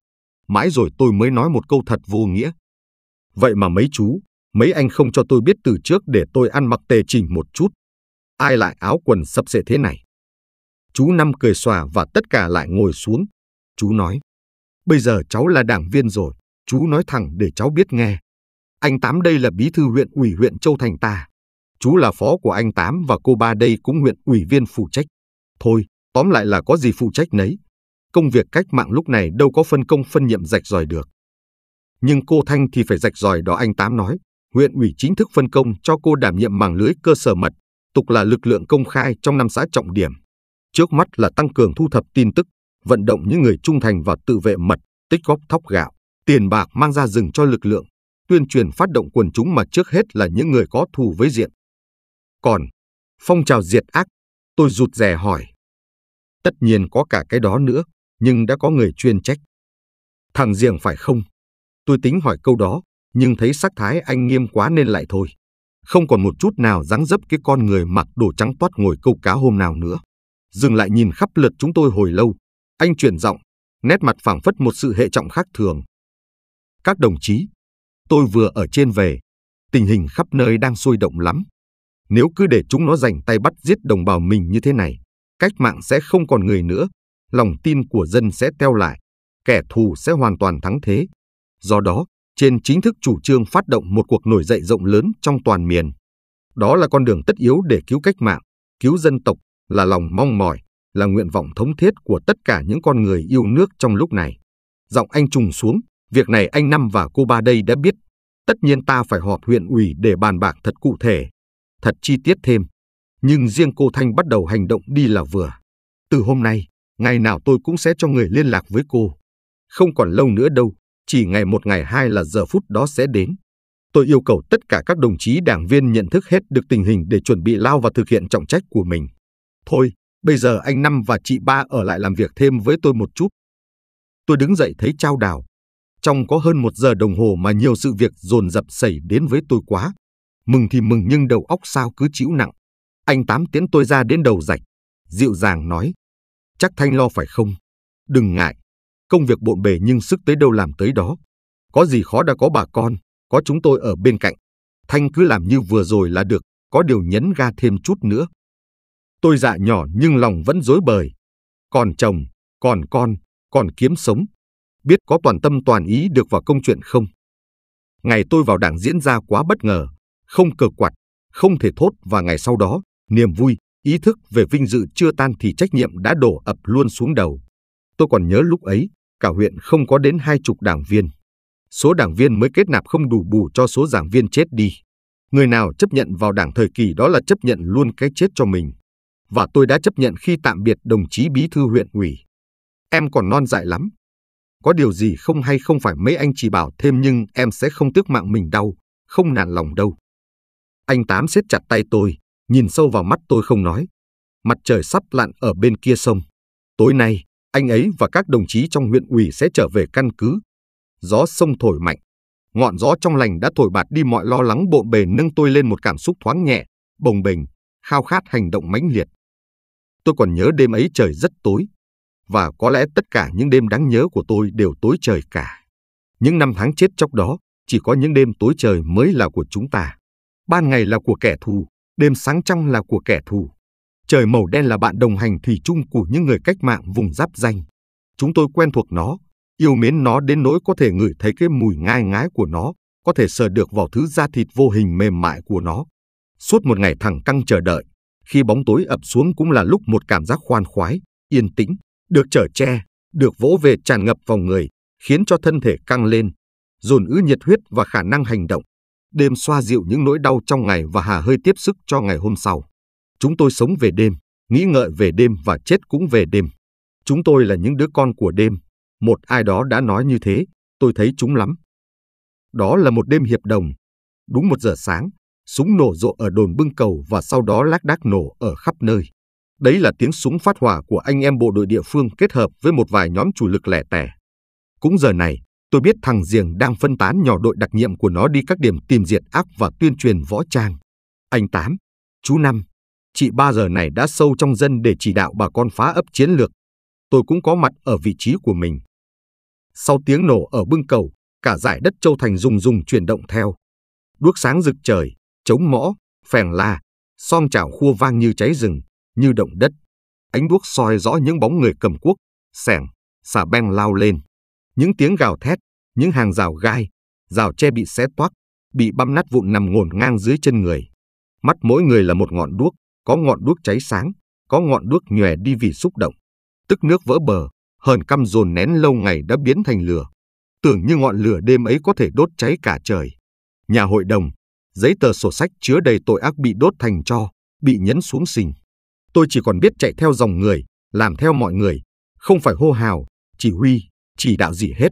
Speaker 1: Mãi rồi tôi mới nói một câu thật vô nghĩa. Vậy mà mấy chú, mấy anh không cho tôi biết từ trước để tôi ăn mặc tề chỉnh một chút. Ai lại áo quần sập sệ thế này? Chú Năm cười xòa và tất cả lại ngồi xuống. Chú nói, bây giờ cháu là đảng viên rồi, chú nói thẳng để cháu biết nghe. Anh Tám đây là bí thư huyện ủy huyện Châu Thành ta chú là phó của anh Tám và cô ba đây cũng huyện ủy viên phụ trách. Thôi, tóm lại là có gì phụ trách nấy. Công việc cách mạng lúc này đâu có phân công phân nhiệm rạch ròi được. Nhưng cô Thanh thì phải rạch ròi đó anh Tám nói. Huyện ủy chính thức phân công cho cô đảm nhiệm mảng lưới cơ sở mật, tục là lực lượng công khai trong năm xã trọng điểm. Trước mắt là tăng cường thu thập tin tức, vận động những người trung thành và tự vệ mật, tích góp thóc gạo, tiền bạc mang ra rừng cho lực lượng, tuyên truyền phát động quần chúng mà trước hết là những người có thù với diện còn, phong trào diệt ác, tôi rụt rè hỏi. Tất nhiên có cả cái đó nữa, nhưng đã có người chuyên trách. Thằng Diệng phải không? Tôi tính hỏi câu đó, nhưng thấy sắc thái anh nghiêm quá nên lại thôi. Không còn một chút nào dáng dấp cái con người mặc đồ trắng toát ngồi câu cá hôm nào nữa. Dừng lại nhìn khắp lượt chúng tôi hồi lâu, anh chuyển giọng, nét mặt phảng phất một sự hệ trọng khác thường. Các đồng chí, tôi vừa ở trên về, tình hình khắp nơi đang sôi động lắm. Nếu cứ để chúng nó giành tay bắt giết đồng bào mình như thế này, cách mạng sẽ không còn người nữa, lòng tin của dân sẽ teo lại, kẻ thù sẽ hoàn toàn thắng thế. Do đó, trên chính thức chủ trương phát động một cuộc nổi dậy rộng lớn trong toàn miền. Đó là con đường tất yếu để cứu cách mạng, cứu dân tộc, là lòng mong mỏi, là nguyện vọng thống thiết của tất cả những con người yêu nước trong lúc này. Giọng anh trùng xuống, việc này anh Năm và cô ba đây đã biết. Tất nhiên ta phải họp huyện ủy để bàn bạc thật cụ thể, thật chi tiết thêm, nhưng riêng cô Thanh bắt đầu hành động đi là vừa. Từ hôm nay, ngày nào tôi cũng sẽ cho người liên lạc với cô. Không còn lâu nữa đâu, chỉ ngày một ngày hai là giờ phút đó sẽ đến. Tôi yêu cầu tất cả các đồng chí đảng viên nhận thức hết được tình hình để chuẩn bị lao và thực hiện trọng trách của mình. Thôi, bây giờ anh Năm và chị Ba ở lại làm việc thêm với tôi một chút. Tôi đứng dậy thấy trao đảo. Trong có hơn một giờ đồng hồ mà nhiều sự việc dồn dập xảy đến với tôi quá, mừng thì mừng nhưng đầu óc sao cứ chịu nặng. Anh Tám tiến tôi ra đến đầu rạch, dịu dàng nói. Chắc Thanh lo phải không? Đừng ngại, công việc bộn bề nhưng sức tới đâu làm tới đó. Có gì khó đã có bà con, có chúng tôi ở bên cạnh. Thanh cứ làm như vừa rồi là được, có điều nhấn ga thêm chút nữa. Tôi dạ nhỏ nhưng lòng vẫn dối bời. Còn chồng, còn con, còn kiếm sống. Biết có toàn tâm toàn ý được vào công chuyện không? Ngày tôi vào đảng diễn ra quá bất ngờ không cờ quạt, không thể thốt và ngày sau đó, niềm vui, ý thức về vinh dự chưa tan thì trách nhiệm đã đổ ập luôn xuống đầu. Tôi còn nhớ lúc ấy, cả huyện không có đến hai chục đảng viên. Số đảng viên mới kết nạp không đủ bù cho số giảng viên chết đi. Người nào chấp nhận vào đảng thời kỳ đó là chấp nhận luôn cái chết cho mình. Và tôi đã chấp nhận khi tạm biệt đồng chí bí thư huyện ủy. Em còn non dại lắm. Có điều gì không hay không phải mấy anh chỉ bảo thêm nhưng em sẽ không tước mạng mình đau, không nản lòng đâu. Anh Tám siết chặt tay tôi, nhìn sâu vào mắt tôi không nói. Mặt trời sắp lặn ở bên kia sông. Tối nay, anh ấy và các đồng chí trong huyện ủy sẽ trở về căn cứ. Gió sông thổi mạnh. Ngọn gió trong lành đã thổi bạt đi mọi lo lắng bộn bề nâng tôi lên một cảm xúc thoáng nhẹ, bồng bềnh, khao khát hành động mãnh liệt. Tôi còn nhớ đêm ấy trời rất tối, và có lẽ tất cả những đêm đáng nhớ của tôi đều tối trời cả. Những năm tháng chết chóc đó, chỉ có những đêm tối trời mới là của chúng ta. Ban ngày là của kẻ thù, đêm sáng trong là của kẻ thù. Trời màu đen là bạn đồng hành thủy chung của những người cách mạng vùng giáp danh. Chúng tôi quen thuộc nó, yêu mến nó đến nỗi có thể ngửi thấy cái mùi ngai ngái của nó, có thể sờ được vào thứ da thịt vô hình mềm mại của nó. Suốt một ngày thẳng căng chờ đợi, khi bóng tối ập xuống cũng là lúc một cảm giác khoan khoái, yên tĩnh, được trở che, được vỗ về tràn ngập vào người, khiến cho thân thể căng lên, dồn ứ nhiệt huyết và khả năng hành động đêm xoa dịu những nỗi đau trong ngày và hà hơi tiếp sức cho ngày hôm sau. Chúng tôi sống về đêm, nghĩ ngợi về đêm và chết cũng về đêm. Chúng tôi là những đứa con của đêm. Một ai đó đã nói như thế, tôi thấy chúng lắm. Đó là một đêm hiệp đồng. Đúng một giờ sáng, súng nổ rộ ở đồn bưng cầu và sau đó lác đác nổ ở khắp nơi. Đấy là tiếng súng phát hỏa của anh em bộ đội địa phương kết hợp với một vài nhóm chủ lực lẻ tẻ. Cũng giờ này, Tôi biết thằng Diềng đang phân tán nhỏ đội đặc nhiệm của nó đi các điểm tìm diệt ác và tuyên truyền võ trang. Anh Tám, chú Năm, chị ba giờ này đã sâu trong dân để chỉ đạo bà con phá ấp chiến lược. Tôi cũng có mặt ở vị trí của mình. Sau tiếng nổ ở bưng cầu, cả giải đất châu thành rùng rùng chuyển động theo. Đuốc sáng rực trời, chống mõ, phèn la, son chảo khua vang như cháy rừng, như động đất. Ánh đuốc soi rõ những bóng người cầm cuốc, sẻng, xà beng lao lên. Những tiếng gào thét, những hàng rào gai, rào tre bị xé toác, bị băm nát vụn nằm ngổn ngang dưới chân người. Mắt mỗi người là một ngọn đuốc, có ngọn đuốc cháy sáng, có ngọn đuốc nhòe đi vì xúc động. Tức nước vỡ bờ, hờn căm dồn nén lâu ngày đã biến thành lửa. Tưởng như ngọn lửa đêm ấy có thể đốt cháy cả trời. Nhà hội đồng, giấy tờ sổ sách chứa đầy tội ác bị đốt thành tro, bị nhấn xuống sình. Tôi chỉ còn biết chạy theo dòng người, làm theo mọi người, không phải hô hào, chỉ huy, chỉ đạo gì hết.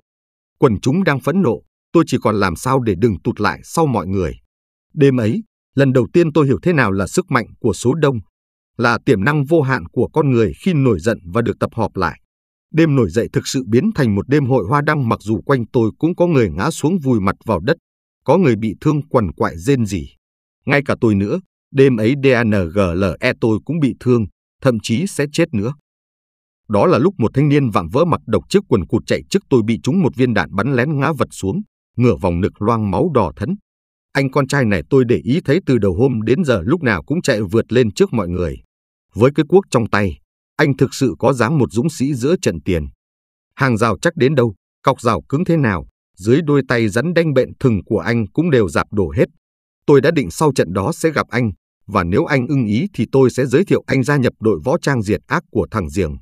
Speaker 1: Quần chúng đang phẫn nộ, tôi chỉ còn làm sao để đừng tụt lại sau mọi người. Đêm ấy, lần đầu tiên tôi hiểu thế nào là sức mạnh của số đông, là tiềm năng vô hạn của con người khi nổi giận và được tập họp lại. Đêm nổi dậy thực sự biến thành một đêm hội hoa đăng mặc dù quanh tôi cũng có người ngã xuống vùi mặt vào đất, có người bị thương quằn quại rên rỉ. Ngay cả tôi nữa, đêm ấy DANGLE tôi cũng bị thương, thậm chí sẽ chết nữa. Đó là lúc một thanh niên vạm vỡ mặt độc chiếc quần cụt chạy trước tôi bị chúng một viên đạn bắn lén ngã vật xuống, ngửa vòng nực loang máu đỏ thẫn. Anh con trai này tôi để ý thấy từ đầu hôm đến giờ lúc nào cũng chạy vượt lên trước mọi người. Với cái cuốc trong tay, anh thực sự có dáng một dũng sĩ giữa trận tiền. Hàng rào chắc đến đâu, cọc rào cứng thế nào, dưới đôi tay rắn đanh bện thừng của anh cũng đều dạp đổ hết. Tôi đã định sau trận đó sẽ gặp anh, và nếu anh ưng ý thì tôi sẽ giới thiệu anh gia nhập đội võ trang diệt ác của thằng Diềng.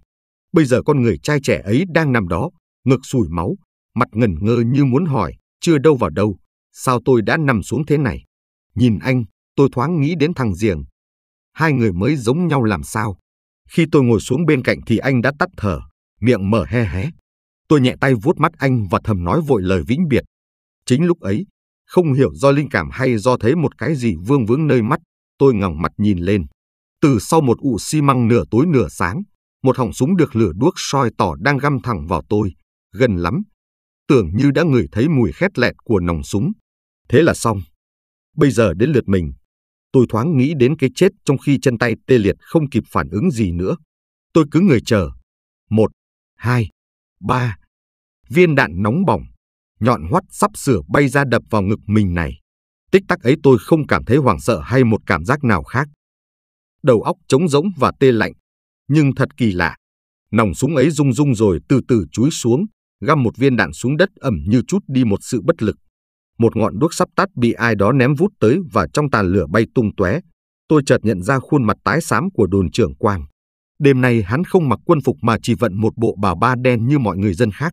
Speaker 1: Bây giờ con người trai trẻ ấy đang nằm đó, ngực sùi máu, mặt ngẩn ngơ như muốn hỏi, chưa đâu vào đâu, sao tôi đã nằm xuống thế này. Nhìn anh, tôi thoáng nghĩ đến thằng Diềng. Hai người mới giống nhau làm sao. Khi tôi ngồi xuống bên cạnh thì anh đã tắt thở, miệng mở he hé. Tôi nhẹ tay vuốt mắt anh và thầm nói vội lời vĩnh biệt. Chính lúc ấy, không hiểu do linh cảm hay do thấy một cái gì vương vướng nơi mắt, tôi ngẩng mặt nhìn lên. Từ sau một ụ xi măng nửa tối nửa sáng, một họng súng được lửa đuốc soi tỏ đang găm thẳng vào tôi, gần lắm. Tưởng như đã ngửi thấy mùi khét lẹt của nòng súng. Thế là xong. Bây giờ đến lượt mình. Tôi thoáng nghĩ đến cái chết trong khi chân tay tê liệt không kịp phản ứng gì nữa. Tôi cứ người chờ. Một, hai, ba. Viên đạn nóng bỏng, nhọn hoắt sắp sửa bay ra đập vào ngực mình này. Tích tắc ấy tôi không cảm thấy hoảng sợ hay một cảm giác nào khác. Đầu óc trống rỗng và tê lạnh, nhưng thật kỳ lạ, nòng súng ấy rung rung rồi từ từ chúi xuống, găm một viên đạn xuống đất ẩm như chút đi một sự bất lực. Một ngọn đuốc sắp tắt bị ai đó ném vút tới và trong tàn lửa bay tung tóe. Tôi chợt nhận ra khuôn mặt tái xám của đồn trưởng Quang. Đêm nay hắn không mặc quân phục mà chỉ vận một bộ bà ba đen như mọi người dân khác.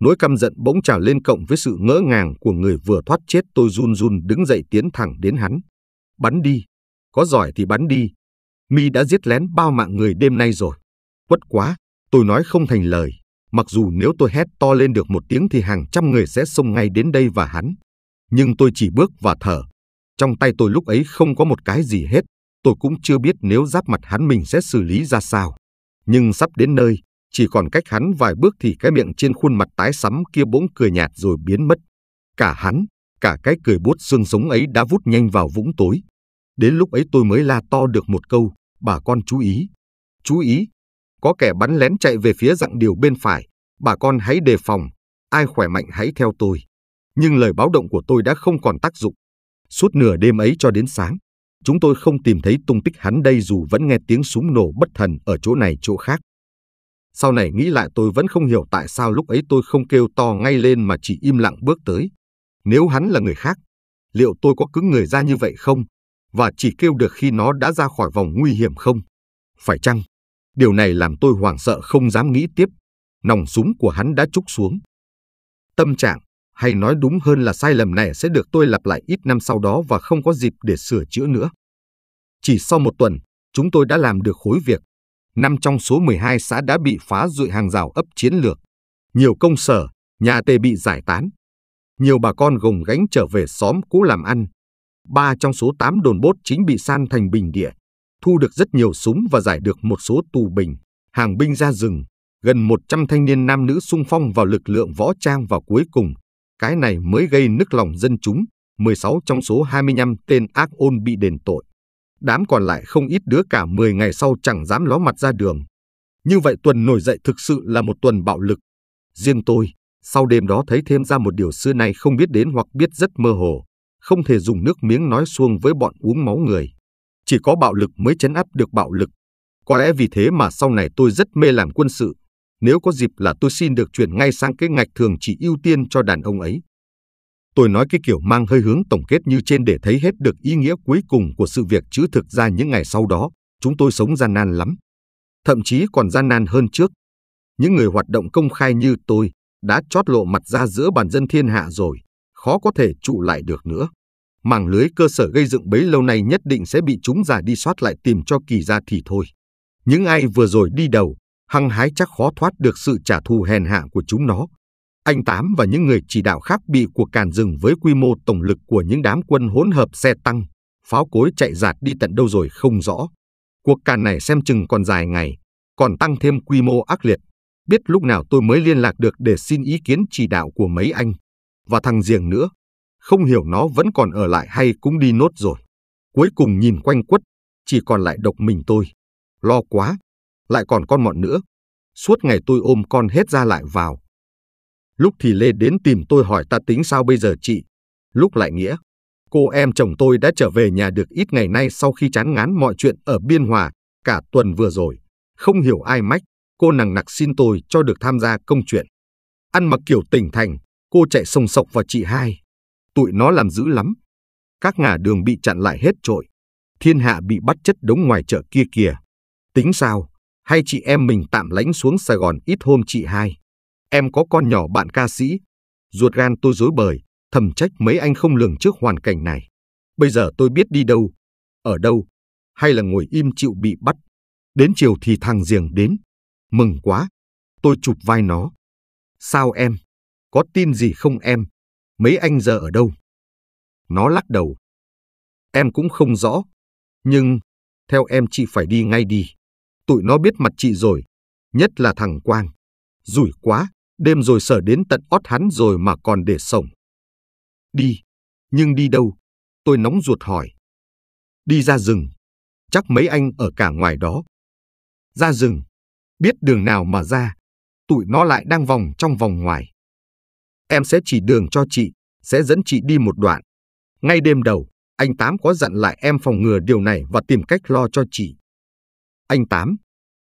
Speaker 1: Nỗi căm giận bỗng trào lên cộng với sự ngỡ ngàng của người vừa thoát chết tôi run run đứng dậy tiến thẳng đến hắn. Bắn đi. Có giỏi thì bắn đi, mi đã giết lén bao mạng người đêm nay rồi. Quất quá, tôi nói không thành lời. Mặc dù nếu tôi hét to lên được một tiếng thì hàng trăm người sẽ xông ngay đến đây và hắn. Nhưng tôi chỉ bước và thở. Trong tay tôi lúc ấy không có một cái gì hết. Tôi cũng chưa biết nếu giáp mặt hắn mình sẽ xử lý ra sao. Nhưng sắp đến nơi, chỉ còn cách hắn vài bước thì cái miệng trên khuôn mặt tái sắm kia bỗng cười nhạt rồi biến mất. Cả hắn, cả cái cười bút xương sống ấy đã vút nhanh vào vũng tối. Đến lúc ấy tôi mới la to được một câu, bà con chú ý, chú ý, có kẻ bắn lén chạy về phía dặn điều bên phải, bà con hãy đề phòng, ai khỏe mạnh hãy theo tôi. Nhưng lời báo động của tôi đã không còn tác dụng. Suốt nửa đêm ấy cho đến sáng, chúng tôi không tìm thấy tung tích hắn đây dù vẫn nghe tiếng súng nổ bất thần ở chỗ này chỗ khác. Sau này nghĩ lại tôi vẫn không hiểu tại sao lúc ấy tôi không kêu to ngay lên mà chỉ im lặng bước tới. Nếu hắn là người khác, liệu tôi có cứng người ra như vậy không? và chỉ kêu được khi nó đã ra khỏi vòng nguy hiểm không? Phải chăng? Điều này làm tôi hoảng sợ không dám nghĩ tiếp. Nòng súng của hắn đã trúc xuống. Tâm trạng, hay nói đúng hơn là sai lầm này sẽ được tôi lặp lại ít năm sau đó và không có dịp để sửa chữa nữa. Chỉ sau một tuần, chúng tôi đã làm được khối việc. Năm trong số 12 xã đã bị phá rụi hàng rào ấp chiến lược. Nhiều công sở, nhà tề bị giải tán. Nhiều bà con gồng gánh trở về xóm cũ làm ăn, 3 trong số 8 đồn bốt chính bị san thành bình địa, thu được rất nhiều súng và giải được một số tù bình, hàng binh ra rừng, gần 100 thanh niên nam nữ sung phong vào lực lượng võ trang và cuối cùng, cái này mới gây nức lòng dân chúng, 16 trong số 25 tên ác ôn bị đền tội. Đám còn lại không ít đứa cả 10 ngày sau chẳng dám ló mặt ra đường. Như vậy tuần nổi dậy thực sự là một tuần bạo lực. Riêng tôi, sau đêm đó thấy thêm ra một điều xưa nay không biết đến hoặc biết rất mơ hồ không thể dùng nước miếng nói xuông với bọn uống máu người. Chỉ có bạo lực mới chấn áp được bạo lực. Có lẽ vì thế mà sau này tôi rất mê làm quân sự. Nếu có dịp là tôi xin được chuyển ngay sang cái ngạch thường chỉ ưu tiên cho đàn ông ấy. Tôi nói cái kiểu mang hơi hướng tổng kết như trên để thấy hết được ý nghĩa cuối cùng của sự việc chứ thực ra những ngày sau đó, chúng tôi sống gian nan lắm. Thậm chí còn gian nan hơn trước. Những người hoạt động công khai như tôi đã chót lộ mặt ra giữa bàn dân thiên hạ rồi khó có thể trụ lại được nữa. Mảng lưới cơ sở gây dựng bấy lâu nay nhất định sẽ bị chúng già đi soát lại tìm cho kỳ ra thì thôi. Những ai vừa rồi đi đầu, hăng hái chắc khó thoát được sự trả thù hèn hạ của chúng nó. Anh Tám và những người chỉ đạo khác bị cuộc càn rừng với quy mô tổng lực của những đám quân hỗn hợp xe tăng, pháo cối chạy giạt đi tận đâu rồi không rõ. Cuộc càn này xem chừng còn dài ngày, còn tăng thêm quy mô ác liệt. Biết lúc nào tôi mới liên lạc được để xin ý kiến chỉ đạo của mấy anh và thằng Giềng nữa. Không hiểu nó vẫn còn ở lại hay cũng đi nốt rồi. Cuối cùng nhìn quanh quất, chỉ còn lại độc mình tôi. Lo quá, lại còn con mọn nữa. Suốt ngày tôi ôm con hết ra lại vào. Lúc thì Lê đến tìm tôi hỏi ta tính sao bây giờ chị. Lúc lại nghĩa, cô em chồng tôi đã trở về nhà được ít ngày nay sau khi chán ngán mọi chuyện ở Biên Hòa cả tuần vừa rồi. Không hiểu ai mách, cô nằng nặc xin tôi cho được tham gia công chuyện. Ăn mặc kiểu tỉnh thành, Cô chạy sông sọc vào chị hai. Tụi nó làm dữ lắm. Các ngả đường bị chặn lại hết trội. Thiên hạ bị bắt chất đống ngoài chợ kia kìa. Tính sao? Hay chị em mình tạm lánh xuống Sài Gòn ít hôm chị hai. Em có con nhỏ bạn ca sĩ. Ruột gan tôi dối bời, thầm trách mấy anh không lường trước hoàn cảnh này. Bây giờ tôi biết đi đâu, ở đâu, hay là ngồi im chịu bị bắt. Đến chiều thì thằng Giềng đến. Mừng quá. Tôi chụp vai nó. Sao em? Có tin gì không em? Mấy anh giờ ở đâu? Nó lắc đầu. Em cũng không rõ. Nhưng, theo em chị phải đi ngay đi. Tụi nó biết mặt chị rồi. Nhất là thằng Quang. Rủi quá, đêm rồi sở đến tận ót hắn rồi mà còn để sống. Đi. Nhưng đi đâu? Tôi nóng ruột hỏi. Đi ra rừng. Chắc mấy anh ở cả ngoài đó. Ra rừng. Biết đường nào mà ra. Tụi nó lại đang vòng trong vòng ngoài. Em sẽ chỉ đường cho chị, sẽ dẫn chị đi một đoạn. Ngay đêm đầu, anh Tám có dặn lại em phòng ngừa điều này và tìm cách lo cho chị. Anh Tám,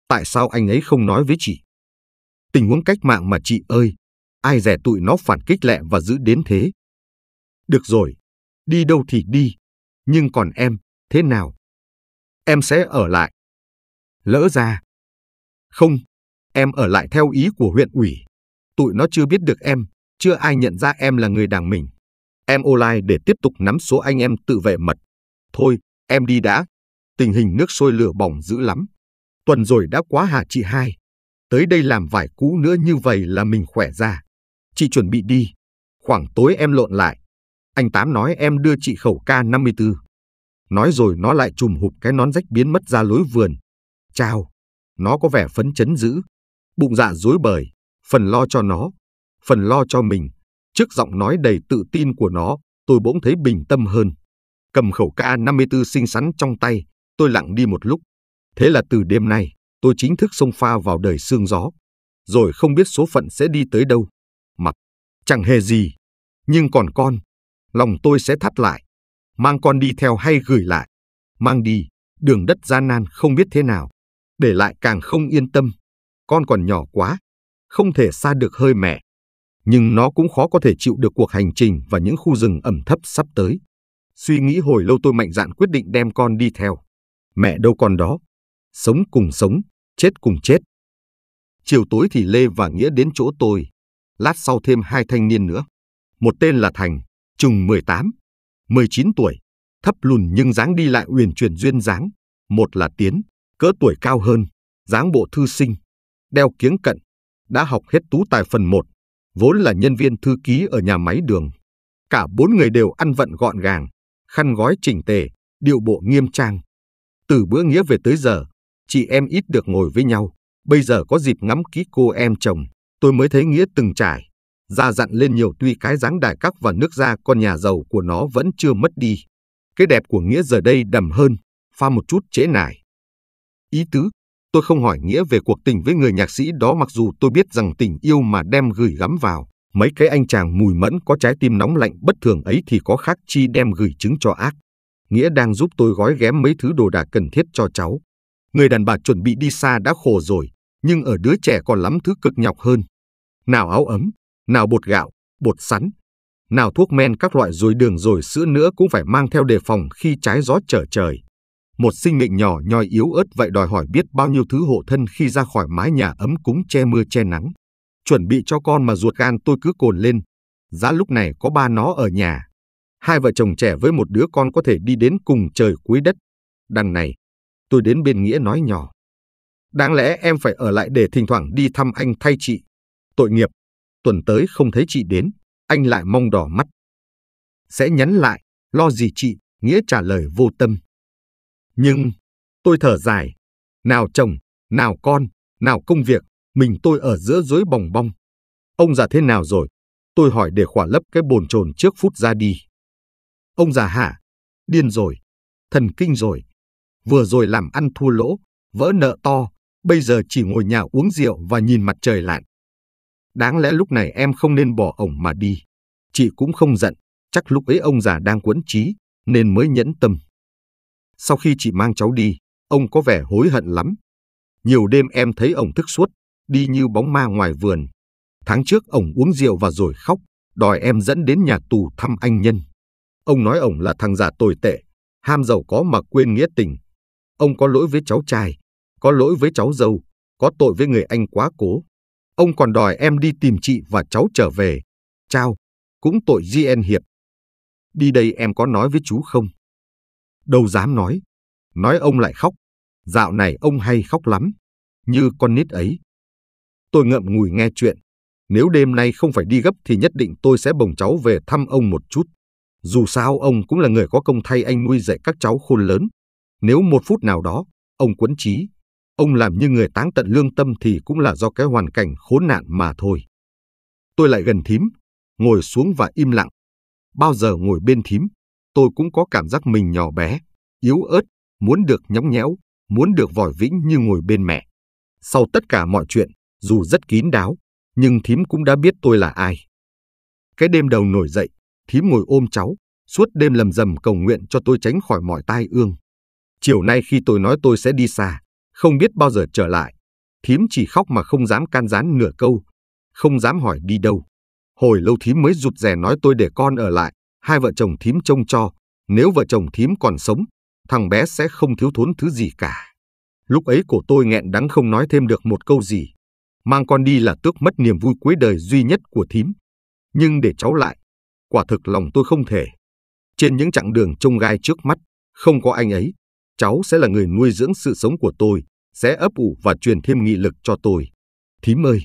Speaker 1: tại sao anh ấy không nói với chị? Tình huống cách mạng mà chị ơi, ai rẻ tụi nó phản kích lẹ và giữ đến thế? Được rồi, đi đâu thì đi, nhưng còn em, thế nào? Em sẽ ở lại. Lỡ ra. Không, em ở lại theo ý của huyện ủy. Tụi nó chưa biết được em, chưa ai nhận ra em là người đảng mình. Em online để tiếp tục nắm số anh em tự vệ mật. Thôi, em đi đã. Tình hình nước sôi lửa bỏng dữ lắm. Tuần rồi đã quá hả chị hai. Tới đây làm vải cũ nữa như vậy là mình khỏe ra. Chị chuẩn bị đi. Khoảng tối em lộn lại. Anh Tám nói em đưa chị khẩu K54. Nói rồi nó lại chùm hụp cái nón rách biến mất ra lối vườn. Chào. Nó có vẻ phấn chấn dữ. Bụng dạ dối bời. Phần lo cho nó, phần lo cho mình. Trước giọng nói đầy tự tin của nó, tôi bỗng thấy bình tâm hơn. Cầm khẩu K54 xinh xắn trong tay, tôi lặng đi một lúc. Thế là từ đêm nay, tôi chính thức xông pha vào đời sương gió. Rồi không biết số phận sẽ đi tới đâu. Mặc, chẳng hề gì. Nhưng còn con, lòng tôi sẽ thắt lại. Mang con đi theo hay gửi lại. Mang đi, đường đất gian nan không biết thế nào. Để lại càng không yên tâm. Con còn nhỏ quá, không thể xa được hơi mẹ nhưng nó cũng khó có thể chịu được cuộc hành trình và những khu rừng ẩm thấp sắp tới. Suy nghĩ hồi lâu tôi mạnh dạn quyết định đem con đi theo. Mẹ đâu con đó. Sống cùng sống, chết cùng chết. Chiều tối thì Lê và Nghĩa đến chỗ tôi. Lát sau thêm hai thanh niên nữa. Một tên là Thành, chừng 18, 19 tuổi, thấp lùn nhưng dáng đi lại uyển chuyển duyên dáng. Một là Tiến, cỡ tuổi cao hơn, dáng bộ thư sinh, đeo kiếng cận, đã học hết tú tài phần 1, vốn là nhân viên thư ký ở nhà máy đường. Cả bốn người đều ăn vận gọn gàng, khăn gói chỉnh tề, điệu bộ nghiêm trang. Từ bữa nghĩa về tới giờ, chị em ít được ngồi với nhau, bây giờ có dịp ngắm kỹ cô em chồng, tôi mới thấy nghĩa từng trải. Ra dặn lên nhiều tuy cái dáng đại các và nước da con nhà giàu của nó vẫn chưa mất đi. Cái đẹp của nghĩa giờ đây đầm hơn, pha một chút chế nải. Ý tứ Tôi không hỏi nghĩa về cuộc tình với người nhạc sĩ đó mặc dù tôi biết rằng tình yêu mà đem gửi gắm vào. Mấy cái anh chàng mùi mẫn có trái tim nóng lạnh bất thường ấy thì có khác chi đem gửi chứng cho ác. Nghĩa đang giúp tôi gói ghém mấy thứ đồ đạc cần thiết cho cháu. Người đàn bà chuẩn bị đi xa đã khổ rồi, nhưng ở đứa trẻ còn lắm thứ cực nhọc hơn. Nào áo ấm, nào bột gạo, bột sắn, nào thuốc men các loại rồi đường rồi sữa nữa cũng phải mang theo đề phòng khi trái gió trở trời. Một sinh mệnh nhỏ nhoi yếu ớt vậy đòi hỏi biết bao nhiêu thứ hộ thân khi ra khỏi mái nhà ấm cúng che mưa che nắng. Chuẩn bị cho con mà ruột gan tôi cứ cồn lên. Giá lúc này có ba nó ở nhà. Hai vợ chồng trẻ với một đứa con có thể đi đến cùng trời cuối đất. Đằng này, tôi đến bên Nghĩa nói nhỏ. Đáng lẽ em phải ở lại để thỉnh thoảng đi thăm anh thay chị. Tội nghiệp, tuần tới không thấy chị đến, anh lại mong đỏ mắt. Sẽ nhắn lại, lo gì chị, Nghĩa trả lời vô tâm. Nhưng, tôi thở dài. Nào chồng, nào con, nào công việc, mình tôi ở giữa dối bòng bong. Ông già thế nào rồi? Tôi hỏi để khỏa lấp cái bồn chồn trước phút ra đi. Ông già hả? Điên rồi. Thần kinh rồi. Vừa rồi làm ăn thua lỗ, vỡ nợ to, bây giờ chỉ ngồi nhà uống rượu và nhìn mặt trời lạnh Đáng lẽ lúc này em không nên bỏ ổng mà đi. Chị cũng không giận, chắc lúc ấy ông già đang quẫn trí, nên mới nhẫn tâm. Sau khi chị mang cháu đi, ông có vẻ hối hận lắm. Nhiều đêm em thấy ông thức suốt, đi như bóng ma ngoài vườn. Tháng trước ông uống rượu và rồi khóc, đòi em dẫn đến nhà tù thăm anh nhân. Ông nói ông là thằng giả tồi tệ, ham giàu có mà quên nghĩa tình. Ông có lỗi với cháu trai, có lỗi với cháu dâu, có tội với người anh quá cố. Ông còn đòi em đi tìm chị và cháu trở về. Chao, cũng tội GN Hiệp. Đi đây em có nói với chú không? đâu dám nói. Nói ông lại khóc, dạo này ông hay khóc lắm, như con nít ấy. Tôi ngậm ngùi nghe chuyện, nếu đêm nay không phải đi gấp thì nhất định tôi sẽ bồng cháu về thăm ông một chút. Dù sao ông cũng là người có công thay anh nuôi dạy các cháu khôn lớn. Nếu một phút nào đó, ông quấn trí, ông làm như người táng tận lương tâm thì cũng là do cái hoàn cảnh khốn nạn mà thôi. Tôi lại gần thím, ngồi xuống và im lặng. Bao giờ ngồi bên thím, tôi cũng có cảm giác mình nhỏ bé, yếu ớt, muốn được nhóng nhẽo, muốn được vòi vĩnh như ngồi bên mẹ. Sau tất cả mọi chuyện, dù rất kín đáo, nhưng thím cũng đã biết tôi là ai. Cái đêm đầu nổi dậy, thím ngồi ôm cháu, suốt đêm lầm rầm cầu nguyện cho tôi tránh khỏi mọi tai ương. Chiều nay khi tôi nói tôi sẽ đi xa, không biết bao giờ trở lại, thím chỉ khóc mà không dám can gián nửa câu, không dám hỏi đi đâu. Hồi lâu thím mới rụt rè nói tôi để con ở lại, hai vợ chồng thím trông cho, nếu vợ chồng thím còn sống, thằng bé sẽ không thiếu thốn thứ gì cả. Lúc ấy cổ tôi nghẹn đắng không nói thêm được một câu gì. Mang con đi là tước mất niềm vui cuối đời duy nhất của thím. Nhưng để cháu lại, quả thực lòng tôi không thể. Trên những chặng đường trông gai trước mắt, không có anh ấy, cháu sẽ là người nuôi dưỡng sự sống của tôi, sẽ ấp ủ và truyền thêm nghị lực cho tôi. Thím ơi,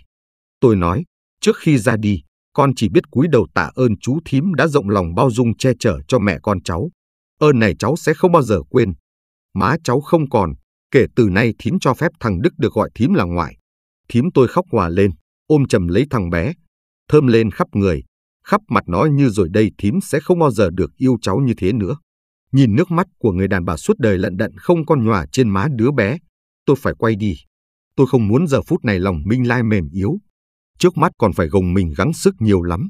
Speaker 1: tôi nói, trước khi ra đi, con chỉ biết cúi đầu tạ ơn chú thím đã rộng lòng bao dung che chở cho mẹ con cháu. Ơn này cháu sẽ không bao giờ quên. Má cháu không còn, kể từ nay thím cho phép thằng Đức được gọi thím là ngoại. Thím tôi khóc hòa lên, ôm chầm lấy thằng bé, thơm lên khắp người, khắp mặt nói như rồi đây thím sẽ không bao giờ được yêu cháu như thế nữa. Nhìn nước mắt của người đàn bà suốt đời lận đận không con nhòa trên má đứa bé, tôi phải quay đi. Tôi không muốn giờ phút này lòng Minh Lai mềm yếu, trước mắt còn phải gồng mình gắng sức nhiều lắm.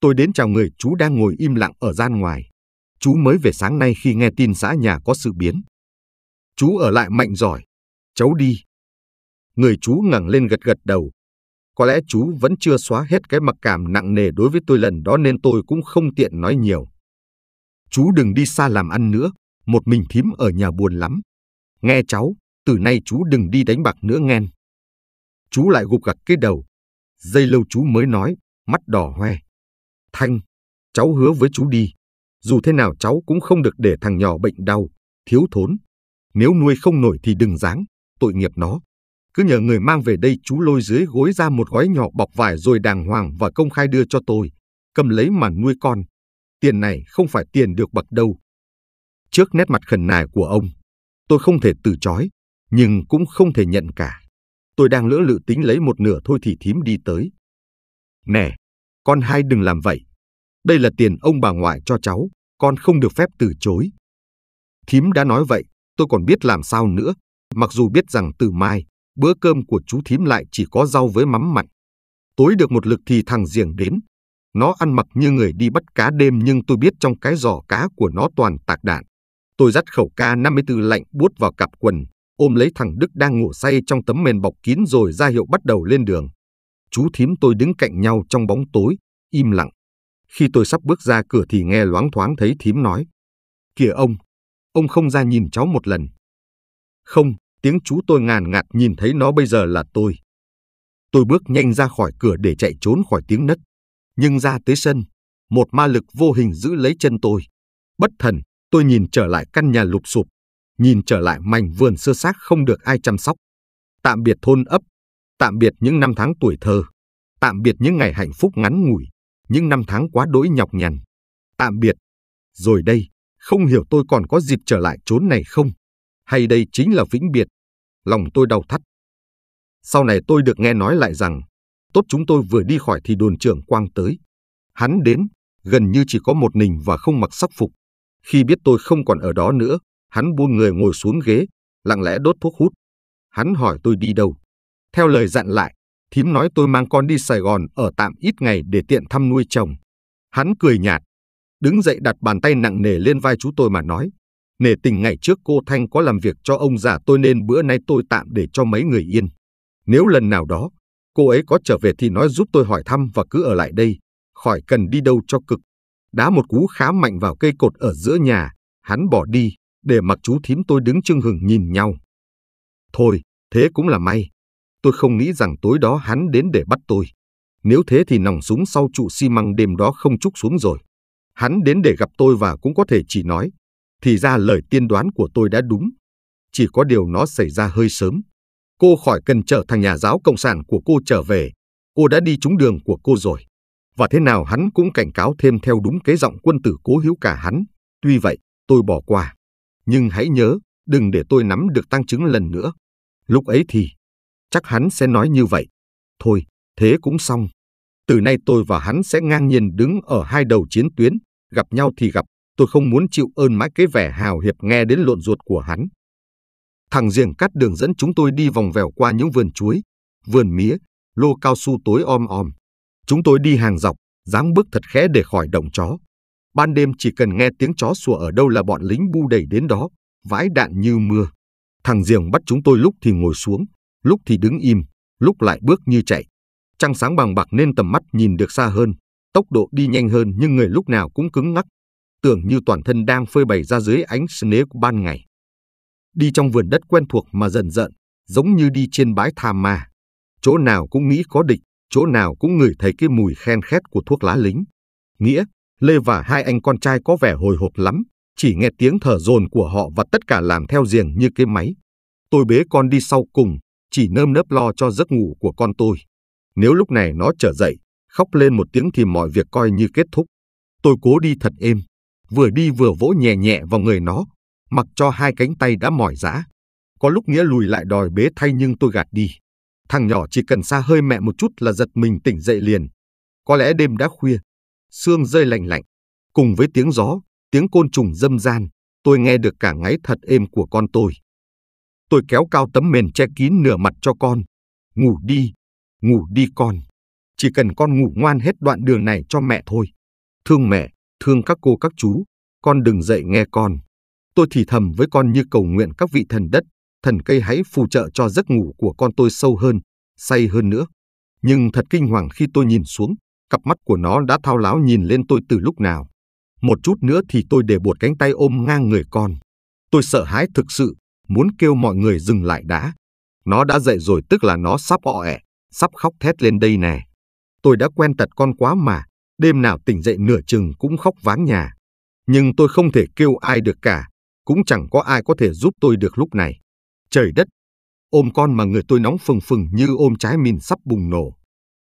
Speaker 1: Tôi đến chào người chú đang ngồi im lặng ở gian ngoài. Chú mới về sáng nay khi nghe tin xã nhà có sự biến. Chú ở lại mạnh giỏi. Cháu đi. Người chú ngẩng lên gật gật đầu. Có lẽ chú vẫn chưa xóa hết cái mặc cảm nặng nề đối với tôi lần đó nên tôi cũng không tiện nói nhiều. Chú đừng đi xa làm ăn nữa, một mình thím ở nhà buồn lắm. Nghe cháu, từ nay chú đừng đi đánh bạc nữa nghen. Chú lại gục gặt cái đầu, Dây lâu chú mới nói, mắt đỏ hoe. Thanh, cháu hứa với chú đi. Dù thế nào cháu cũng không được để thằng nhỏ bệnh đau, thiếu thốn. Nếu nuôi không nổi thì đừng dáng, tội nghiệp nó. Cứ nhờ người mang về đây chú lôi dưới gối ra một gói nhỏ bọc vải rồi đàng hoàng và công khai đưa cho tôi. Cầm lấy mà nuôi con. Tiền này không phải tiền được bạc đâu. Trước nét mặt khẩn nài của ông, tôi không thể từ chối, nhưng cũng không thể nhận cả tôi đang lưỡng lự tính lấy một nửa thôi thì thím đi tới. Nè, con hai đừng làm vậy. Đây là tiền ông bà ngoại cho cháu, con không được phép từ chối. Thím đã nói vậy, tôi còn biết làm sao nữa, mặc dù biết rằng từ mai, bữa cơm của chú thím lại chỉ có rau với mắm mặn. Tối được một lực thì thằng giềng đến. Nó ăn mặc như người đi bắt cá đêm nhưng tôi biết trong cái giỏ cá của nó toàn tạc đạn. Tôi dắt khẩu K54 lạnh buốt vào cặp quần, ôm lấy thằng Đức đang ngủ say trong tấm mền bọc kín rồi ra hiệu bắt đầu lên đường. Chú thím tôi đứng cạnh nhau trong bóng tối, im lặng. Khi tôi sắp bước ra cửa thì nghe loáng thoáng thấy thím nói. Kìa ông, ông không ra nhìn cháu một lần. Không, tiếng chú tôi ngàn ngạt nhìn thấy nó bây giờ là tôi. Tôi bước nhanh ra khỏi cửa để chạy trốn khỏi tiếng nấc. Nhưng ra tới sân, một ma lực vô hình giữ lấy chân tôi. Bất thần, tôi nhìn trở lại căn nhà lụp sụp nhìn trở lại mảnh vườn sơ xác không được ai chăm sóc. Tạm biệt thôn ấp, tạm biệt những năm tháng tuổi thơ, tạm biệt những ngày hạnh phúc ngắn ngủi, những năm tháng quá đỗi nhọc nhằn. Tạm biệt. Rồi đây, không hiểu tôi còn có dịp trở lại chốn này không? Hay đây chính là vĩnh biệt? Lòng tôi đau thắt. Sau này tôi được nghe nói lại rằng, tốt chúng tôi vừa đi khỏi thì đồn trưởng Quang tới. Hắn đến, gần như chỉ có một mình và không mặc sắc phục. Khi biết tôi không còn ở đó nữa, Hắn buông người ngồi xuống ghế, lặng lẽ đốt thuốc hút. Hắn hỏi tôi đi đâu. Theo lời dặn lại, thím nói tôi mang con đi Sài Gòn ở tạm ít ngày để tiện thăm nuôi chồng. Hắn cười nhạt, đứng dậy đặt bàn tay nặng nề lên vai chú tôi mà nói. Nể tình ngày trước cô Thanh có làm việc cho ông già tôi nên bữa nay tôi tạm để cho mấy người yên. Nếu lần nào đó, cô ấy có trở về thì nói giúp tôi hỏi thăm và cứ ở lại đây, khỏi cần đi đâu cho cực. Đá một cú khá mạnh vào cây cột ở giữa nhà, hắn bỏ đi để mặc chú thím tôi đứng trưng hừng nhìn nhau. Thôi, thế cũng là may. Tôi không nghĩ rằng tối đó hắn đến để bắt tôi. Nếu thế thì nòng súng sau trụ xi măng đêm đó không trúc xuống rồi. Hắn đến để gặp tôi và cũng có thể chỉ nói. Thì ra lời tiên đoán của tôi đã đúng. Chỉ có điều nó xảy ra hơi sớm. Cô khỏi cần trở thành nhà giáo cộng sản của cô trở về. Cô đã đi trúng đường của cô rồi. Và thế nào hắn cũng cảnh cáo thêm theo đúng cái giọng quân tử cố hữu cả hắn. Tuy vậy, tôi bỏ qua. Nhưng hãy nhớ, đừng để tôi nắm được tăng chứng lần nữa. Lúc ấy thì, chắc hắn sẽ nói như vậy. Thôi, thế cũng xong. Từ nay tôi và hắn sẽ ngang nhiên đứng ở hai đầu chiến tuyến, gặp nhau thì gặp, tôi không muốn chịu ơn mãi cái vẻ hào hiệp nghe đến lộn ruột của hắn. Thằng Diềng cắt đường dẫn chúng tôi đi vòng vèo qua những vườn chuối, vườn mía, lô cao su tối om om. Chúng tôi đi hàng dọc, dáng bước thật khẽ để khỏi động chó. Ban đêm chỉ cần nghe tiếng chó sủa ở đâu là bọn lính bu đẩy đến đó, vãi đạn như mưa. Thằng Diềng bắt chúng tôi lúc thì ngồi xuống, lúc thì đứng im, lúc lại bước như chạy. Trăng sáng bằng bạc nên tầm mắt nhìn được xa hơn, tốc độ đi nhanh hơn nhưng người lúc nào cũng cứng ngắc, tưởng như toàn thân đang phơi bày ra dưới ánh sne của ban ngày. Đi trong vườn đất quen thuộc mà dần dần, giống như đi trên bãi tha ma. Chỗ nào cũng nghĩ có địch, chỗ nào cũng ngửi thấy cái mùi khen khét của thuốc lá lính. Nghĩa, Lê và hai anh con trai có vẻ hồi hộp lắm, chỉ nghe tiếng thở dồn của họ và tất cả làm theo giềng như cái máy. Tôi bế con đi sau cùng, chỉ nơm nớp lo cho giấc ngủ của con tôi. Nếu lúc này nó trở dậy, khóc lên một tiếng thì mọi việc coi như kết thúc. Tôi cố đi thật êm, vừa đi vừa vỗ nhẹ nhẹ vào người nó, mặc cho hai cánh tay đã mỏi giã. Có lúc Nghĩa lùi lại đòi bế thay nhưng tôi gạt đi. Thằng nhỏ chỉ cần xa hơi mẹ một chút là giật mình tỉnh dậy liền. Có lẽ đêm đã khuya, xương rơi lạnh lạnh. Cùng với tiếng gió, tiếng côn trùng dâm gian, tôi nghe được cả ngáy thật êm của con tôi. Tôi kéo cao tấm mền che kín nửa mặt cho con. Ngủ đi, ngủ đi con. Chỉ cần con ngủ ngoan hết đoạn đường này cho mẹ thôi. Thương mẹ, thương các cô các chú, con đừng dậy nghe con. Tôi thì thầm với con như cầu nguyện các vị thần đất, thần cây hãy phù trợ cho giấc ngủ của con tôi sâu hơn, say hơn nữa. Nhưng thật kinh hoàng khi tôi nhìn xuống, cặp mắt của nó đã thao láo nhìn lên tôi từ lúc nào. Một chút nữa thì tôi để buột cánh tay ôm ngang người con. Tôi sợ hãi thực sự, muốn kêu mọi người dừng lại đã. Nó đã dậy rồi tức là nó sắp ọ ẹ, sắp khóc thét lên đây nè. Tôi đã quen tật con quá mà, đêm nào tỉnh dậy nửa chừng cũng khóc váng nhà. Nhưng tôi không thể kêu ai được cả, cũng chẳng có ai có thể giúp tôi được lúc này. Trời đất, ôm con mà người tôi nóng phừng phừng như ôm trái mìn sắp bùng nổ.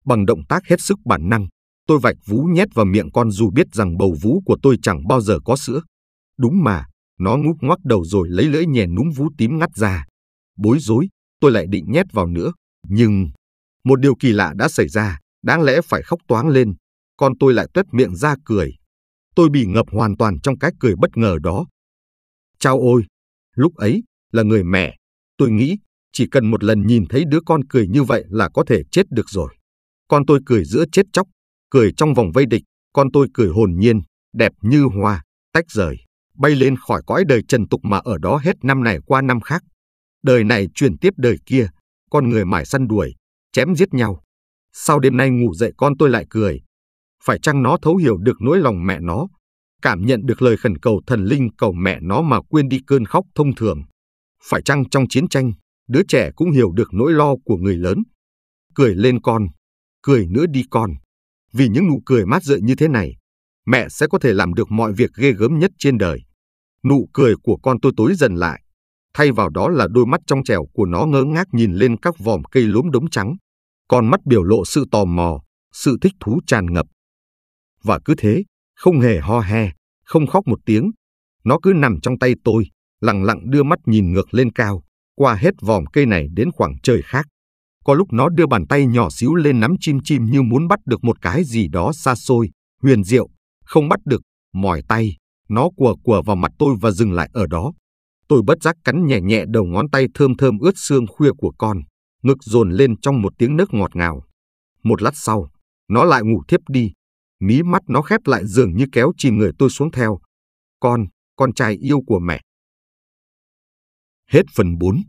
Speaker 1: Bằng động tác hết sức bản năng, tôi vạch vú nhét vào miệng con dù biết rằng bầu vú của tôi chẳng bao giờ có sữa. Đúng mà, nó ngúc ngoắc đầu rồi lấy lưỡi nhèn núm vú tím ngắt ra. Bối rối, tôi lại định nhét vào nữa. Nhưng, một điều kỳ lạ đã xảy ra, đáng lẽ phải khóc toáng lên. Con tôi lại tuét miệng ra cười. Tôi bị ngập hoàn toàn trong cái cười bất ngờ đó. Chao ôi! Lúc ấy, là người mẹ, tôi nghĩ chỉ cần một lần nhìn thấy đứa con cười như vậy là có thể chết được rồi. Con tôi cười giữa chết chóc, cười trong vòng vây địch, con tôi cười hồn nhiên, đẹp như hoa, tách rời, bay lên khỏi cõi đời trần tục mà ở đó hết năm này qua năm khác. Đời này truyền tiếp đời kia, con người mải săn đuổi, chém giết nhau. Sau đêm nay ngủ dậy con tôi lại cười. Phải chăng nó thấu hiểu được nỗi lòng mẹ nó, cảm nhận được lời khẩn cầu thần linh cầu mẹ nó mà quên đi cơn khóc thông thường. Phải chăng trong chiến tranh, đứa trẻ cũng hiểu được nỗi lo của người lớn. Cười lên con, cười nữa đi con. Vì những nụ cười mát rượi như thế này, mẹ sẽ có thể làm được mọi việc ghê gớm nhất trên đời. Nụ cười của con tôi tối dần lại, thay vào đó là đôi mắt trong trẻo của nó ngơ ngác nhìn lên các vòm cây lốm đống trắng. Con mắt biểu lộ sự tò mò, sự thích thú tràn ngập. Và cứ thế, không hề ho he, không khóc một tiếng, nó cứ nằm trong tay tôi, lặng lặng đưa mắt nhìn ngược lên cao, qua hết vòm cây này đến khoảng trời khác. Có lúc nó đưa bàn tay nhỏ xíu lên nắm chim chim như muốn bắt được một cái gì đó xa xôi, huyền diệu, không bắt được, mỏi tay, nó quờ quờ vào mặt tôi và dừng lại ở đó. Tôi bất giác cắn nhẹ nhẹ đầu ngón tay thơm thơm ướt xương khuya của con, ngực dồn lên trong một tiếng nước ngọt ngào. Một lát sau, nó lại ngủ thiếp đi, mí mắt nó khép lại dường như kéo chìm người tôi xuống theo. Con, con trai yêu của mẹ. Hết phần 4